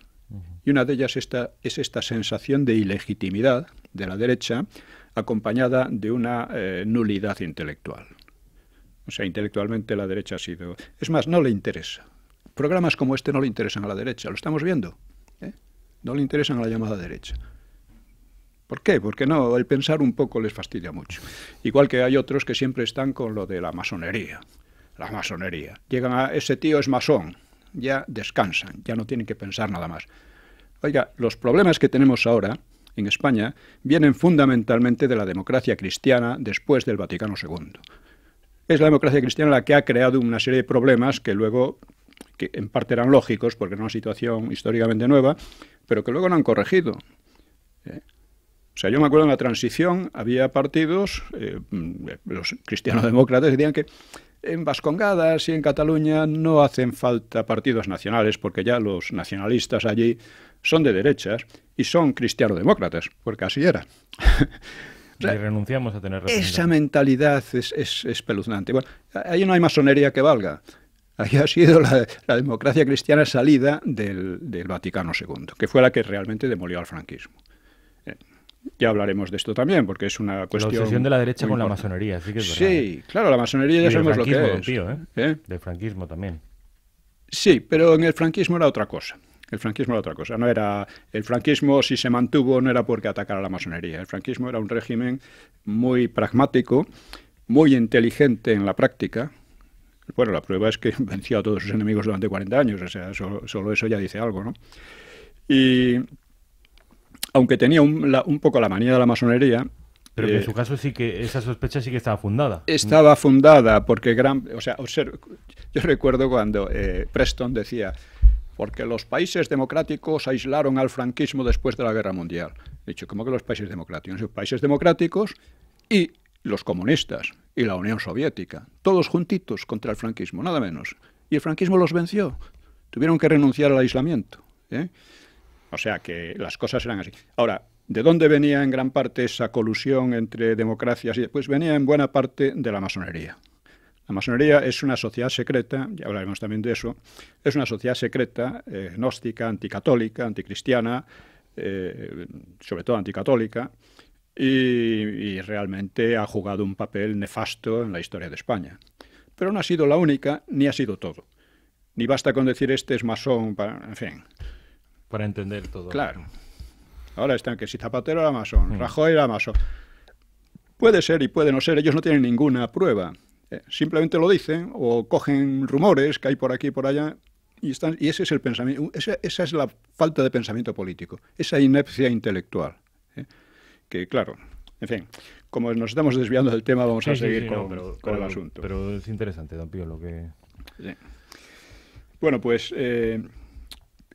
Y una de ellas esta, es esta sensación de ilegitimidad de la derecha acompañada de una eh, nulidad intelectual. O sea, intelectualmente la derecha ha sido... Es más, no le interesa. Programas como este no le interesan a la derecha, lo estamos viendo. ¿eh? No le interesan a la llamada derecha. ¿Por qué? Porque no, el pensar un poco les fastidia mucho. Igual que hay otros que siempre están con lo de la masonería. La masonería. Llegan a ese tío es masón ya descansan, ya no tienen que pensar nada más. Oiga, los problemas que tenemos ahora en España vienen fundamentalmente de la democracia cristiana después del Vaticano II. Es la democracia cristiana la que ha creado una serie de problemas que luego, que en parte eran lógicos porque era una situación históricamente nueva, pero que luego no han corregido. Eh, o sea, yo me acuerdo en la transición había partidos, eh, los cristianos demócratas decían que en Vascongadas y en Cataluña no hacen falta partidos nacionales porque ya los nacionalistas allí son de derechas y son cristiano-demócratas, porque así era. [LAUGHS] Y renunciamos a tener Esa mentalidad es, espeluznante. Bueno, ahí no hay masonería que valga. Ahí ha sido la, democracia cristiana salida del, del, Vaticano II, que fue la que realmente demolió al franquismo. Eh, ya hablaremos de esto también, porque es una cuestión. La obsesión de la derecha con la masonería, sí que es verdad. Sí, ¿eh? claro, la masonería ya sabemos lo que es. ¿eh? ¿eh? Del franquismo también. Sí, pero en el franquismo era otra cosa. El franquismo era otra cosa. No era el franquismo si se mantuvo no era porque atacara a la masonería. El franquismo era un régimen muy pragmático, muy inteligente en la práctica. Bueno, la prueba es que [LAUGHS] venció a todos sus enemigos durante 40 años, o sea, solo, solo eso ya dice algo, ¿no? Y aunque tenía un, poco la manía de la masonería, pero en eh, su caso sí que esa sospecha sí que estaba fundada. Estaba fundada porque gran, o sea, yo recuerdo cuando eh, Preston decía, porque los países democráticos aislaron al franquismo después de la Guerra Mundial. He dicho, ¿cómo que los países democráticos? Los países democráticos y los comunistas y la Unión Soviética, todos juntitos contra el franquismo, nada menos. Y el franquismo los venció. Tuvieron que renunciar al aislamiento. ¿eh? O sea que las cosas eran así. Ahora, ¿de dónde venía en gran parte esa colusión entre democracias? Y pues venía en buena parte de la masonería. La masonería es una sociedad secreta, ya hablaremos también de eso, es una sociedad secreta, eh, gnóstica, anticatólica, anticristiana, eh, sobre todo anticatólica, y, y, realmente ha jugado un papel nefasto en la historia de España. Pero no ha sido la única, ni ha sido todo. Ni basta con decir este es masón, en fin. Para entender todo. Claro. Ahora están que si Zapatero era masón, mm. Rajoy era masón. Puede ser y puede no ser, ellos no tienen ninguna prueba. Eh, simplemente lo dicen o cogen rumores que hay por aquí y por allá. Y, están, y ese es el pensamiento, esa, es la falta de pensamiento político, esa inercia intelectual. Eh, que claro, en fin, como nos estamos desviando del tema, vamos a seguir con, el asunto. Pero es interesante, don Pío, lo que... Bueno, pues eh,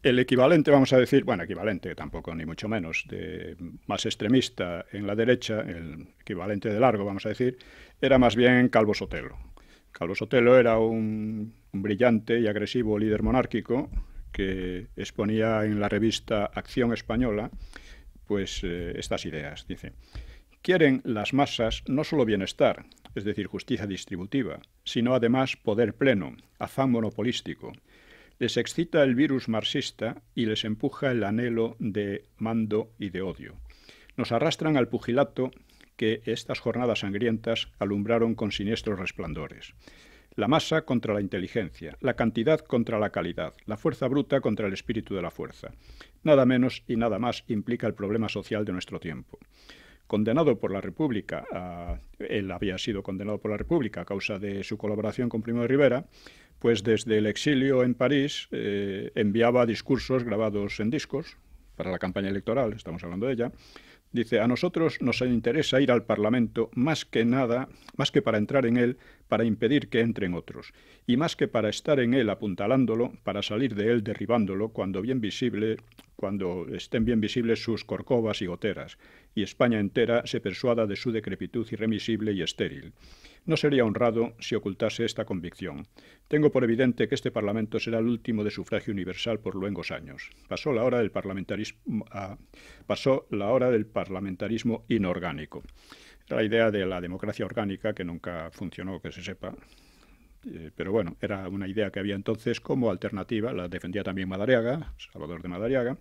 el equivalente, vamos a decir, bueno, equivalente tampoco, ni mucho menos, de más extremista en la derecha, el equivalente de largo, vamos a decir, era más bien Calvo Sotelo. Calvo Sotelo era un, brillante y agresivo líder monárquico que exponía en la revista Acción Española pues eh, estas ideas. Dice, quieren las masas no solo bienestar, es decir, justicia distributiva, sino además poder pleno, afán monopolístico, les excita el virus marxista y les empuja el anhelo de mando y de odio. Nos arrastran al pugilato que estas jornadas sangrientas alumbraron con siniestros resplandores. La masa contra la inteligencia, la cantidad contra la calidad, la fuerza bruta contra el espíritu de la fuerza. Nada menos y nada más implica el problema social de nuestro tiempo condenado por la República, él había sido condenado por la República a causa de su colaboración con Primo de Rivera, pues desde el exilio en París eh, enviaba discursos grabados en discos para la campaña electoral, estamos hablando de ella, Dice, a nosotros nos interesa ir al Parlamento más que nada, más que para entrar en él, para impedir que entren otros, y más que para estar en él apuntalándolo, para salir de él derribándolo cuando bien visible, cuando estén bien visibles sus corcovas y goteras, y España entera se persuada de su decrepitud irremisible y estéril. No sería honrado si ocultase esta convicción. Tengo por evidente que este Parlamento será el último de sufragio universal por luengos años. Pasó la hora del parlamentarismo, ah, pasó la hora del parlamentarismo inorgánico. La idea de la democracia orgánica, que nunca funcionó, que se sepa, eh, pero bueno, era una idea que había entonces como alternativa, la defendía también Madariaga, Salvador de Madariaga, era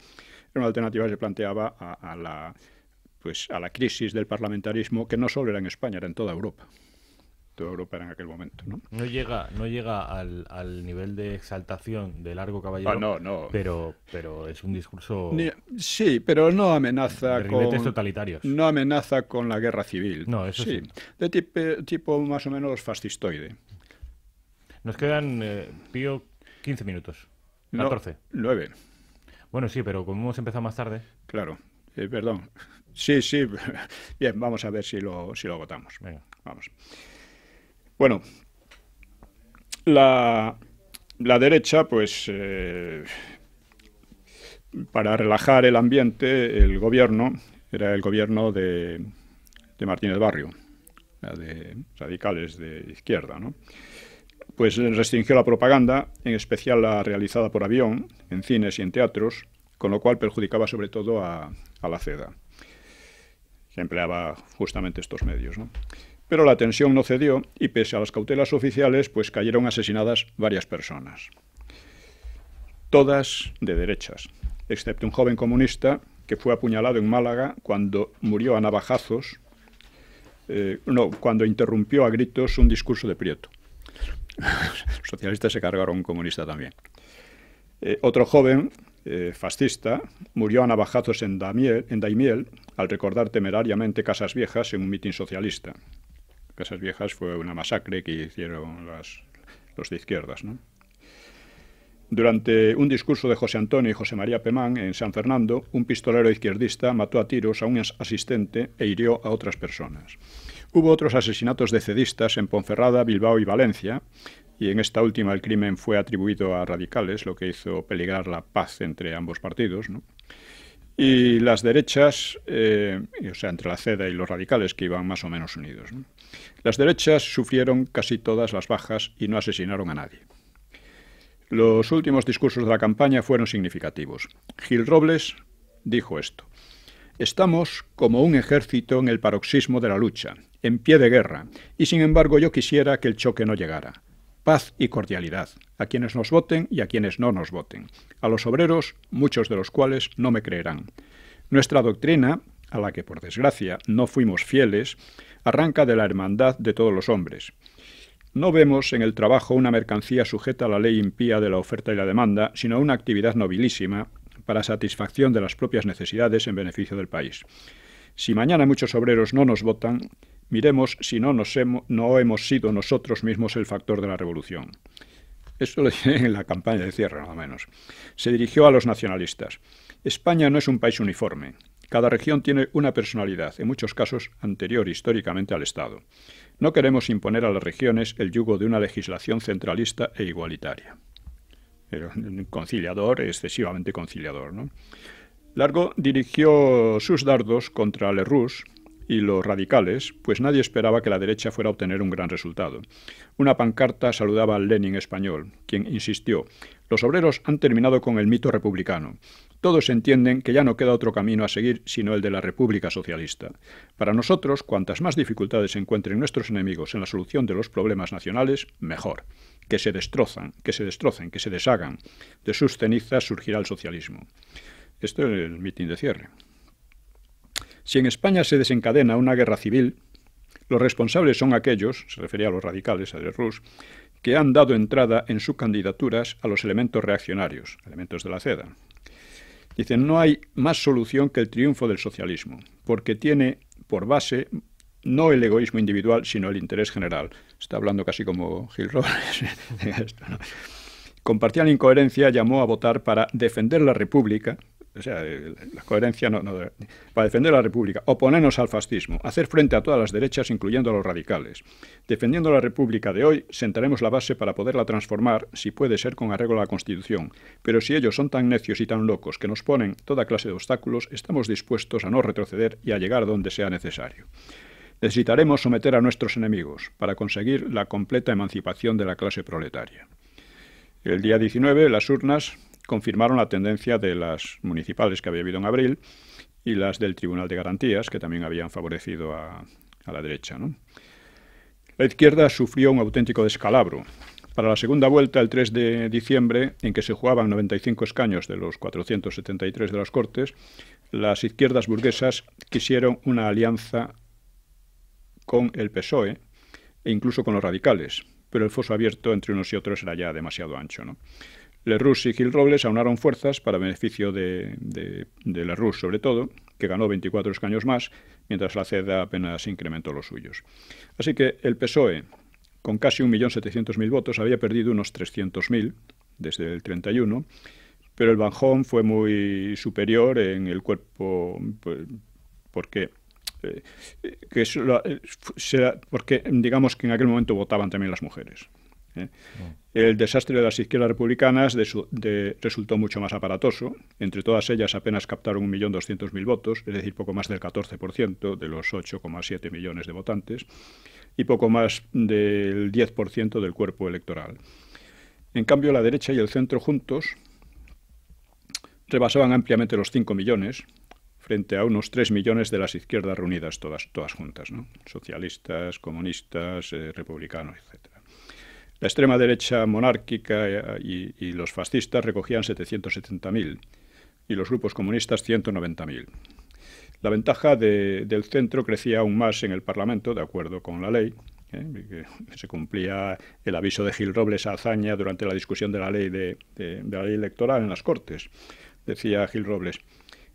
una alternativa que se planteaba a la, pues, a la crisis del parlamentarismo, que no solo era en España, era en toda Europa. Europa en aquel momento. No, llega, no llega al, nivel de exaltación de Largo Caballero, ah, no, no. Pero, pero es un discurso... sí, pero no amenaza con... totalitarios. No amenaza con la guerra civil. No, eso sí. De tipo, tipo más o menos fascistoide. Nos quedan, eh, Pío, 15 minutos. 14. No, 9. Bueno, sí, pero como hemos empezado más tarde... Claro, eh, perdón. Sí, sí. [LAUGHS] Bien, vamos a ver si lo, si lo agotamos. Venga. Vamos. Bueno, la, derecha, pues, eh, para relajar el ambiente, el gobierno, era el gobierno de, Martínez Barrio, de radicales de izquierda, ¿no? Pues restringió la propaganda, en especial la realizada por avión, en cines y en teatros, con lo cual perjudicaba sobre todo a, la CEDA, que empleaba justamente estos medios. Pero la tensión no cedió y pese a las cautelas oficiales, pues cayeron asesinadas varias personas. Todas de derechas, excepto un joven comunista que fue apuñalado en Málaga cuando murió a navajazos, eh, no, cuando interrumpió a gritos un discurso de Prieto. Los socialistas se cargaron un comunista también. Eh, otro joven eh, fascista murió a navajazos en, en Daimiel al recordar temerariamente Casas Viejas en un mitin socialista. Casas Viejas fue una masacre que hicieron las, los de izquierdas. Durante un discurso de José Antonio y José María Pemán en San Fernando, un pistolero izquierdista mató a tiros a un asistente e hirió a otras personas. Hubo otros asesinatos de cedistas en Ponferrada, Bilbao y Valencia, y en esta última el crimen fue atribuido a radicales, lo que hizo peligrar la paz entre ambos partidos. Y las derechas, eh, o sea, entre la CEDA y los radicales, que iban más o menos unidos. ¿no? Las derechas sufrieron casi todas las bajas y no asesinaron a nadie. Los últimos discursos de la campaña fueron significativos. Gil Robles dijo esto. Estamos como un ejército en el paroxismo de la lucha, en pie de guerra, y sin embargo yo quisiera que el choque no llegara. Paz y cordialidad, a quienes nos voten y a quienes no nos voten, a los obreros, muchos de los cuales no me creerán. Nuestra doctrina, a la que por desgracia no fuimos fieles, arranca de la hermandad de todos los hombres. No vemos en el trabajo una mercancía sujeta a la ley impía de la oferta y la demanda, sino una actividad nobilísima para satisfacción de las propias necesidades en beneficio del país. Si mañana muchos obreros no nos votan, miremos si no, hemos sido nosotros mismos el factor de la revolución. Eso lo dije en la campaña de cierre, nada menos. Se dirigió a los nacionalistas. España no es un país uniforme. Cada región tiene una personalidad, en muchos casos anterior históricamente al Estado. No queremos imponer a las regiones el yugo de una legislación centralista e igualitaria. Pero conciliador, excesivamente conciliador. ¿no? Largo dirigió sus dardos contra Lerroux y los radicales, pues nadie esperaba que la derecha fuera a obtener un gran resultado. Una pancarta saludaba al Lenin español, quien insistió, los obreros han terminado con el mito republicano todos entienden que ya no queda otro camino a seguir sino el de la República Socialista. Para nosotros, cuantas más dificultades encuentren nuestros enemigos en la solución de los problemas nacionales, mejor. Que se destrozan, que se destrocen, que se deshagan. De sus cenizas surgirá el socialismo. Esto es el mitin de cierre. Si en España se desencadena una guerra civil, los responsables son aquellos, se refería a los radicales, a Rus, que han dado entrada en sus candidaturas a los elementos reaccionarios, elementos de la CEDA, Dicen, no hay más solución que el triunfo del socialismo, porque tiene por base no el egoísmo individual, sino el interés general. Está hablando casi como Gil Robles. [LAUGHS] Compartía la incoherencia, llamó a votar para defender la República, o sea, la coherencia no, Para defender la República, oponernos al fascismo, hacer frente a todas las derechas, incluyendo a los radicales. Defendiendo la República de hoy, sentaremos la base para poderla transformar, si puede ser con arreglo a la Constitución. Pero si ellos son tan necios y tan locos que nos ponen toda clase de obstáculos, estamos dispuestos a no retroceder y a llegar donde sea necesario. Necesitaremos someter a nuestros enemigos para conseguir la completa emancipación de la clase proletaria. El día 19, las urnas confirmaron la tendencia de las municipales que había habido en abril y las del Tribunal de Garantías, que también habían favorecido a, la derecha. La izquierda sufrió un auténtico descalabro. Para la segunda vuelta, el 3 de diciembre, en que se jugaban 95 escaños de los 473 de las Cortes, las izquierdas burguesas quisieron una alianza con el PSOE e incluso con los radicales, pero el foso abierto entre unos y otros era ya demasiado ancho rus y Gil Robles aunaron fuerzas para beneficio de, de, de sobre todo, que ganó 24 escaños más, mientras la CEDA apenas incrementó los suyos. Así que el PSOE, con casi 1.700.000 votos, había perdido unos 300.000 desde el 31, pero el Banjón fue muy superior en el cuerpo, pues, porque eh, que eh, porque digamos que en aquel momento votaban también las mujeres. ¿eh? El desastre de las izquierdas republicanas de resultó mucho más aparatoso. Entre todas ellas apenas captaron 1.200.000 votos, es decir, poco más del 14% de los 8,7 millones de votantes y poco más del 10% del cuerpo electoral. En cambio, la derecha y el centro juntos rebasaban ampliamente los 5 millones frente a unos 3 millones de las izquierdas reunidas todas, juntas, socialistas, comunistas, eh, republicanos, etcétera. La extrema derecha monárquica eh, y, los fascistas recogían 770.000 y los grupos comunistas 190.000. La ventaja del centro crecía aún más en el Parlamento, de acuerdo con la ley, eh, se cumplía el aviso de Gil Robles a Azaña durante la discusión de la ley, la ley electoral en las Cortes. Decía Gil Robles,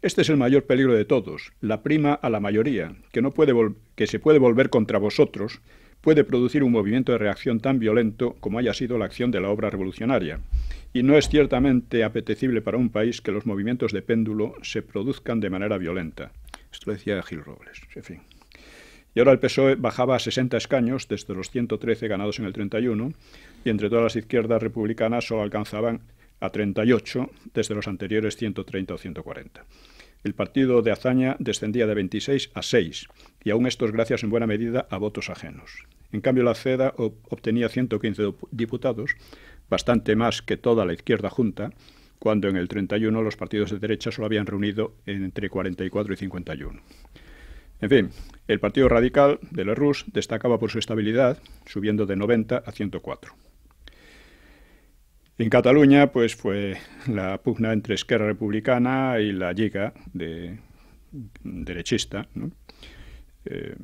este es el mayor peligro de todos, la prima a la mayoría, que, no puede que se puede volver contra vosotros puede producir un movimiento de reacción tan violento como haya sido la acción de la obra revolucionaria. Y no es ciertamente apetecible para un país que los movimientos de péndulo se produzcan de manera violenta. Esto decía Gil Robles. fin. Y ahora el PSOE bajaba a 60 escaños desde los 113 ganados en el 31 y entre todas las izquierdas republicanas solo alcanzaban a 38 desde los anteriores 130 o 140 el partido de Azaña descendía de 26 a 6, y aún estos gracias en buena medida a votos ajenos. En cambio, la CEDA obtenía 115 diputados, bastante más que toda la izquierda junta, cuando en el 31 los partidos de derecha solo habían reunido entre 44 y 51. En fin, el Partido Radical de RUS destacaba por su estabilidad, subiendo de 90 a 104. En Cataluña, pues fue la pugna entre Esquerra Republicana y la Lliga de, derechista. Eh,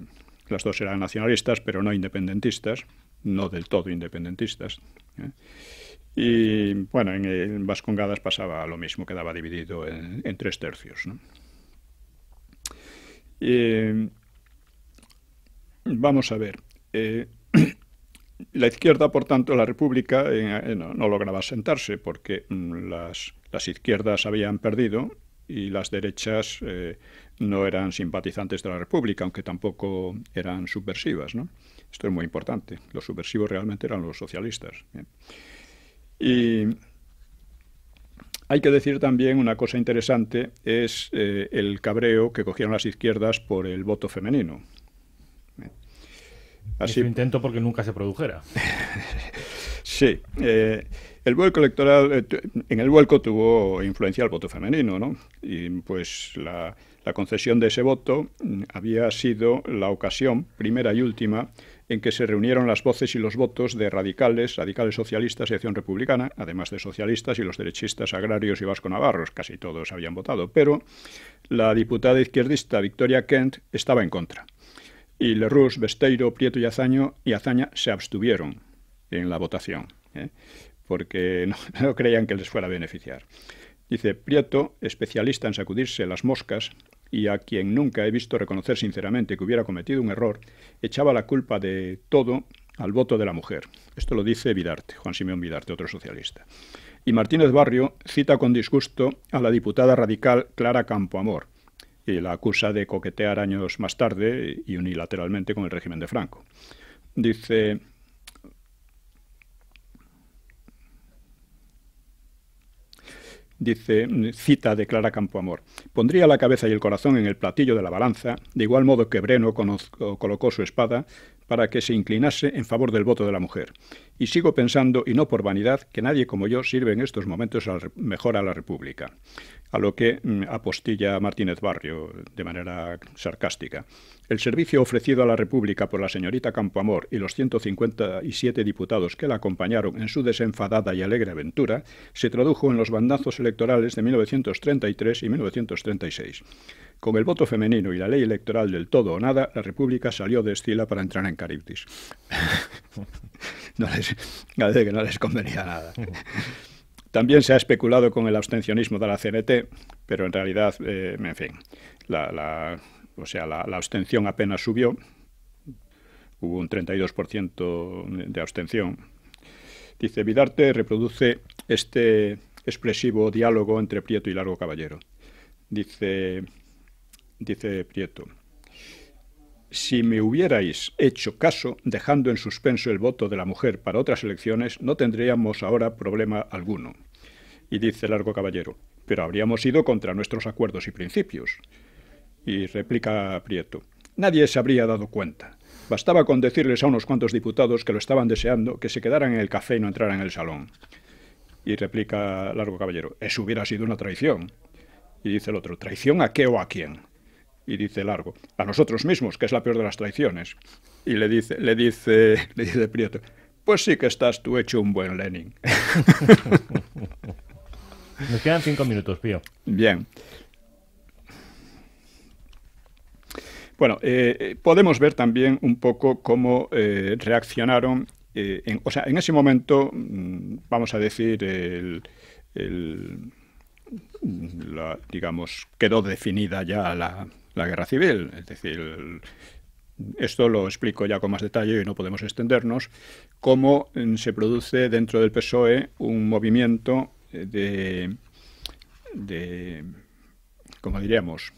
las dos eran nacionalistas, pero no independentistas, no del todo independentistas. ¿eh? Y bueno, en, Vascongadas pasaba lo mismo, quedaba dividido en, tres tercios. Eh, vamos a ver. La izquierda, por tanto, la República no, lograba sentarse porque mm, las, izquierdas habían perdido y las derechas eh, no eran simpatizantes de la República, aunque tampoco eran subversivas. Esto es muy importante. Los subversivos realmente eran los socialistas. Y hay que decir también una cosa interesante, es eh, el cabreo que cogieron las izquierdas por el voto femenino. Así... intento porque nunca se produjera. [LAUGHS] sí. Eh, el vuelco electoral, eh, en el vuelco tuvo influencia el voto femenino, ¿no? Y pues la, la concesión de ese voto mm, había sido la ocasión, primera y última, en que se reunieron las voces y los votos de radicales, radicales socialistas y acción republicana, además de socialistas y los derechistas agrarios y vasco-navarros, casi todos habían votado, pero la diputada izquierdista Victoria Kent estaba en contra y Lerroux, Besteiro, Prieto y y Azaña se abstuvieron en la votación, ¿eh? porque [LAUGHS] no, creían que les fuera a beneficiar. Dice Prieto, especialista en sacudirse las moscas y a quien nunca he visto reconocer sinceramente que hubiera cometido un error, echaba la culpa de todo al voto de la mujer. Esto lo dice Vidarte, Juan Simeón Vidarte, otro socialista. Y Martínez Barrio cita con disgusto a la diputada radical Clara Campoamor, y la acusa de coquetear años más tarde y unilateralmente con el régimen de Franco. Dice... Dice, cita de Clara Campoamor, pondría la cabeza y el corazón en el platillo de la balanza, de igual modo que Breno colocó su espada para que se inclinase en favor del voto de la mujer. Y sigo pensando, y no por vanidad, que nadie como yo sirve en estos momentos mejor a la República. A lo que mm, apostilla Martínez Barrio de manera sarcástica. El servicio ofrecido a la República por la señorita Campoamor y los 157 diputados que la acompañaron en su desenfadada y alegre aventura se tradujo en los bandazos electorales de 1933 y 1936. Con el voto femenino y la ley electoral del todo o nada, la República salió de Escila para entrar en Cariptis. [LAUGHS] no les, que no les convenía nada. También se ha especulado con el abstencionismo de la CNT, pero en realidad, eh, en fin, o sea, la, la abstención apenas subió, hubo un 32% de abstención. Dice, Vidarte reproduce este expresivo diálogo entre Prieto y Largo Caballero. Dice, dice Prieto. Si me hubierais hecho caso, dejando en suspenso el voto de la mujer para otras elecciones, no tendríamos ahora problema alguno. Y dice Largo Caballero, pero habríamos ido contra nuestros acuerdos y principios. Y replica Prieto, nadie se habría dado cuenta. Bastaba con decirles a unos cuantos diputados que lo estaban deseando que se quedaran en el café y no entraran en el salón. Y replica Largo Caballero, eso hubiera sido una traición. Y dice el otro, ¿traición a qué o a quién? y dice Largo, a nosotros mismos, que es la peor de las traiciones. Y le dice, le dice, [LAUGHS] le dice Prieto, pues sí que estás tú hecho un buen Lenin. [LAUGHS] Nos quedan cinco minutos, Pío. Bien. Bueno, eh, eh, podemos ver también un poco cómo eh, reaccionaron, en, o sea, en ese momento, mm, vamos a decir, digamos, quedó definida ya la, la guerra civil. Es decir, esto lo explico ya con más detalle y no podemos extendernos, cómo mm, se produce dentro del PSOE un movimiento de, de como diríamos,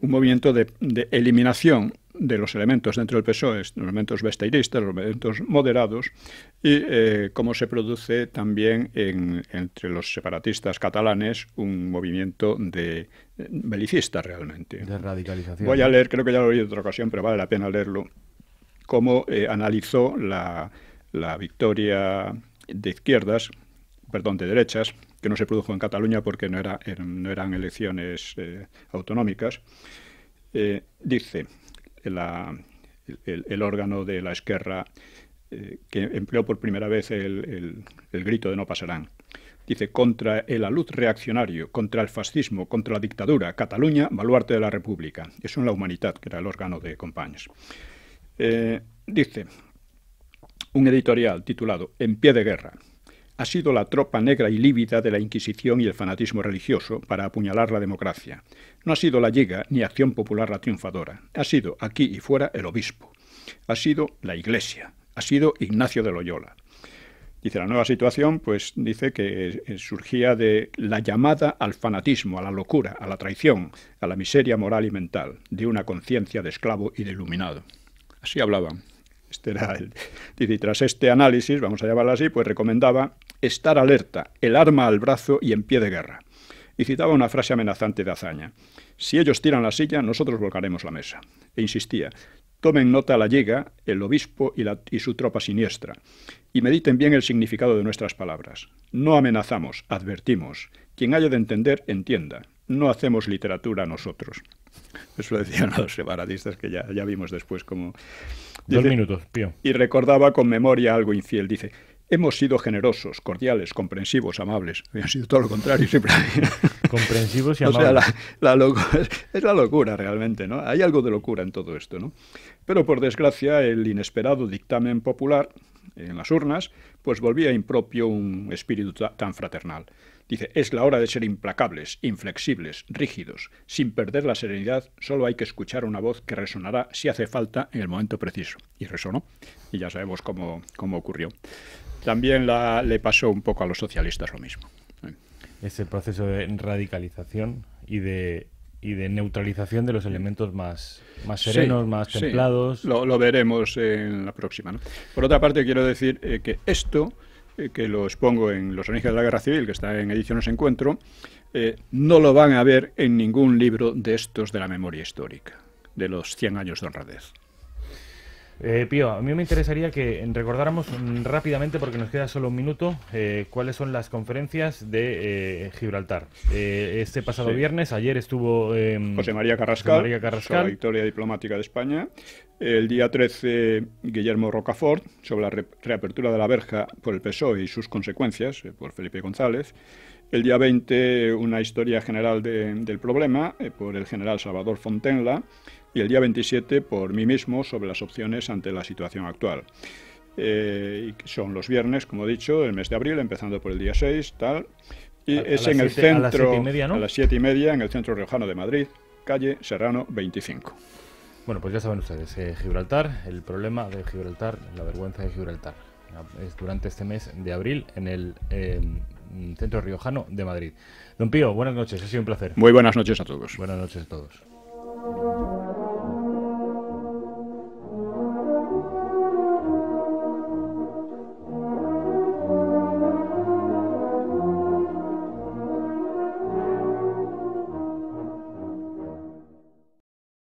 un movimiento de, de eliminación de los elementos dentro del PSOE, los elementos besteiristas, los elementos moderados, y eh, cómo se produce también entre los separatistas catalanes un movimiento de eh, belicista realmente. De radicalización. Voy a leer, creo que ya lo he leído en otra ocasión, pero vale la pena leerlo, cómo eh, analizó la, victoria de izquierdas, perdón, de derechas, que no se produjo en Cataluña porque no, era, no eran elecciones autonómicas. dice, el, órgano de la Esquerra eh, que empleó por primera vez el, grito de no pasarán. Dice, contra el alud reaccionario, contra el fascismo, contra la dictadura, Cataluña, baluarte de la República. Eso en la humanidad, que era el órgano de compañeros. Eh, dice, un editorial titulado En pie de guerra, ha sido la tropa negra y lívida de la Inquisición y el fanatismo religioso para apuñalar la democracia. No ha sido la Liga ni Acción Popular la triunfadora. Ha sido aquí y fuera el obispo. Ha sido la Iglesia. Ha sido Ignacio de Loyola. Dice, la nueva situación, pues dice que eh, surgía de la llamada al fanatismo, a la locura, a la traición, a la miseria moral y mental, de una conciencia de esclavo y de iluminado. Así hablaban. Este era el. Dice, tras este análisis, vamos a llamarlo así, pues recomendaba estar alerta, el arma al brazo y en pie de guerra. Y citaba una frase amenazante de hazaña. Si ellos tiran la silla, nosotros volcaremos la mesa. E insistía, tomen nota la llega, el obispo y, la, y su tropa siniestra, y mediten bien el significado de nuestras palabras. No amenazamos, advertimos. Quien haya de entender, entienda. No hacemos literatura nosotros. Eso lo decían los separatistas, que ya, vimos después como... Dos minutos, pío. Y recordaba con memoria algo infiel. Dice, hemos sido generosos, cordiales, comprensivos, amables. Habían sido todo lo contrario siempre. [LAUGHS] comprensivos y [LAUGHS] amables. [LAUGHS] es la locura realmente, ¿no? Hay algo de locura en todo esto, ¿no? Pero por desgracia, el inesperado dictamen popular en las urnas, pues volvía impropio un espíritu tan fraternal. Dice, es la hora de ser implacables, inflexibles, rígidos. Sin perder la serenidad, solo hay que escuchar una voz que resonará si hace falta en el momento preciso. Y resonó, y ya sabemos cómo, cómo ocurrió. También le pasó un poco a los socialistas lo mismo. Ese proceso de radicalización y de de neutralización de los elementos más, más serenos, más templados. Lo, veremos en la próxima. Por otra parte, quiero decir eh, que esto eh, que los pongo en Los anillos de la Guerra Civil, que está en Ediciones Encuentro, eh, no lo van a ver en ningún libro de estos de la memoria histórica, de los 100 años de honradez. Eh, Pío, a mí me interesaría que recordáramos rápidamente, porque nos queda solo un minuto, eh, cuáles son las conferencias de eh, Gibraltar. este pasado viernes, ayer estuvo em, José María Carrascal, sobre la victoria diplomática de España. El día 13, Guillermo Rocafort, sobre la reapertura de la verja por el PSOE y sus consecuencias, por Felipe González. El día 20, una historia general del problema, por el general Salvador Fontenla y el día 27 por mí mismo sobre las opciones ante la situación actual. Eh, son los viernes, como he dicho, el mes de abril, empezando por el día 6, tal. Y es en el centro, a las 7 y media, ¿no? A las 7 y media, en el centro riojano de Madrid, calle Serrano 25. Bueno, pues ya saben ustedes, eh, Gibraltar, el problema de Gibraltar, la vergüenza de Gibraltar. Es durante este mes de abril en el em, centro riojano de Madrid. Don Pío, buenas noches, ha sido un placer. Muy buenas noches a todos. Buenas noches a todos.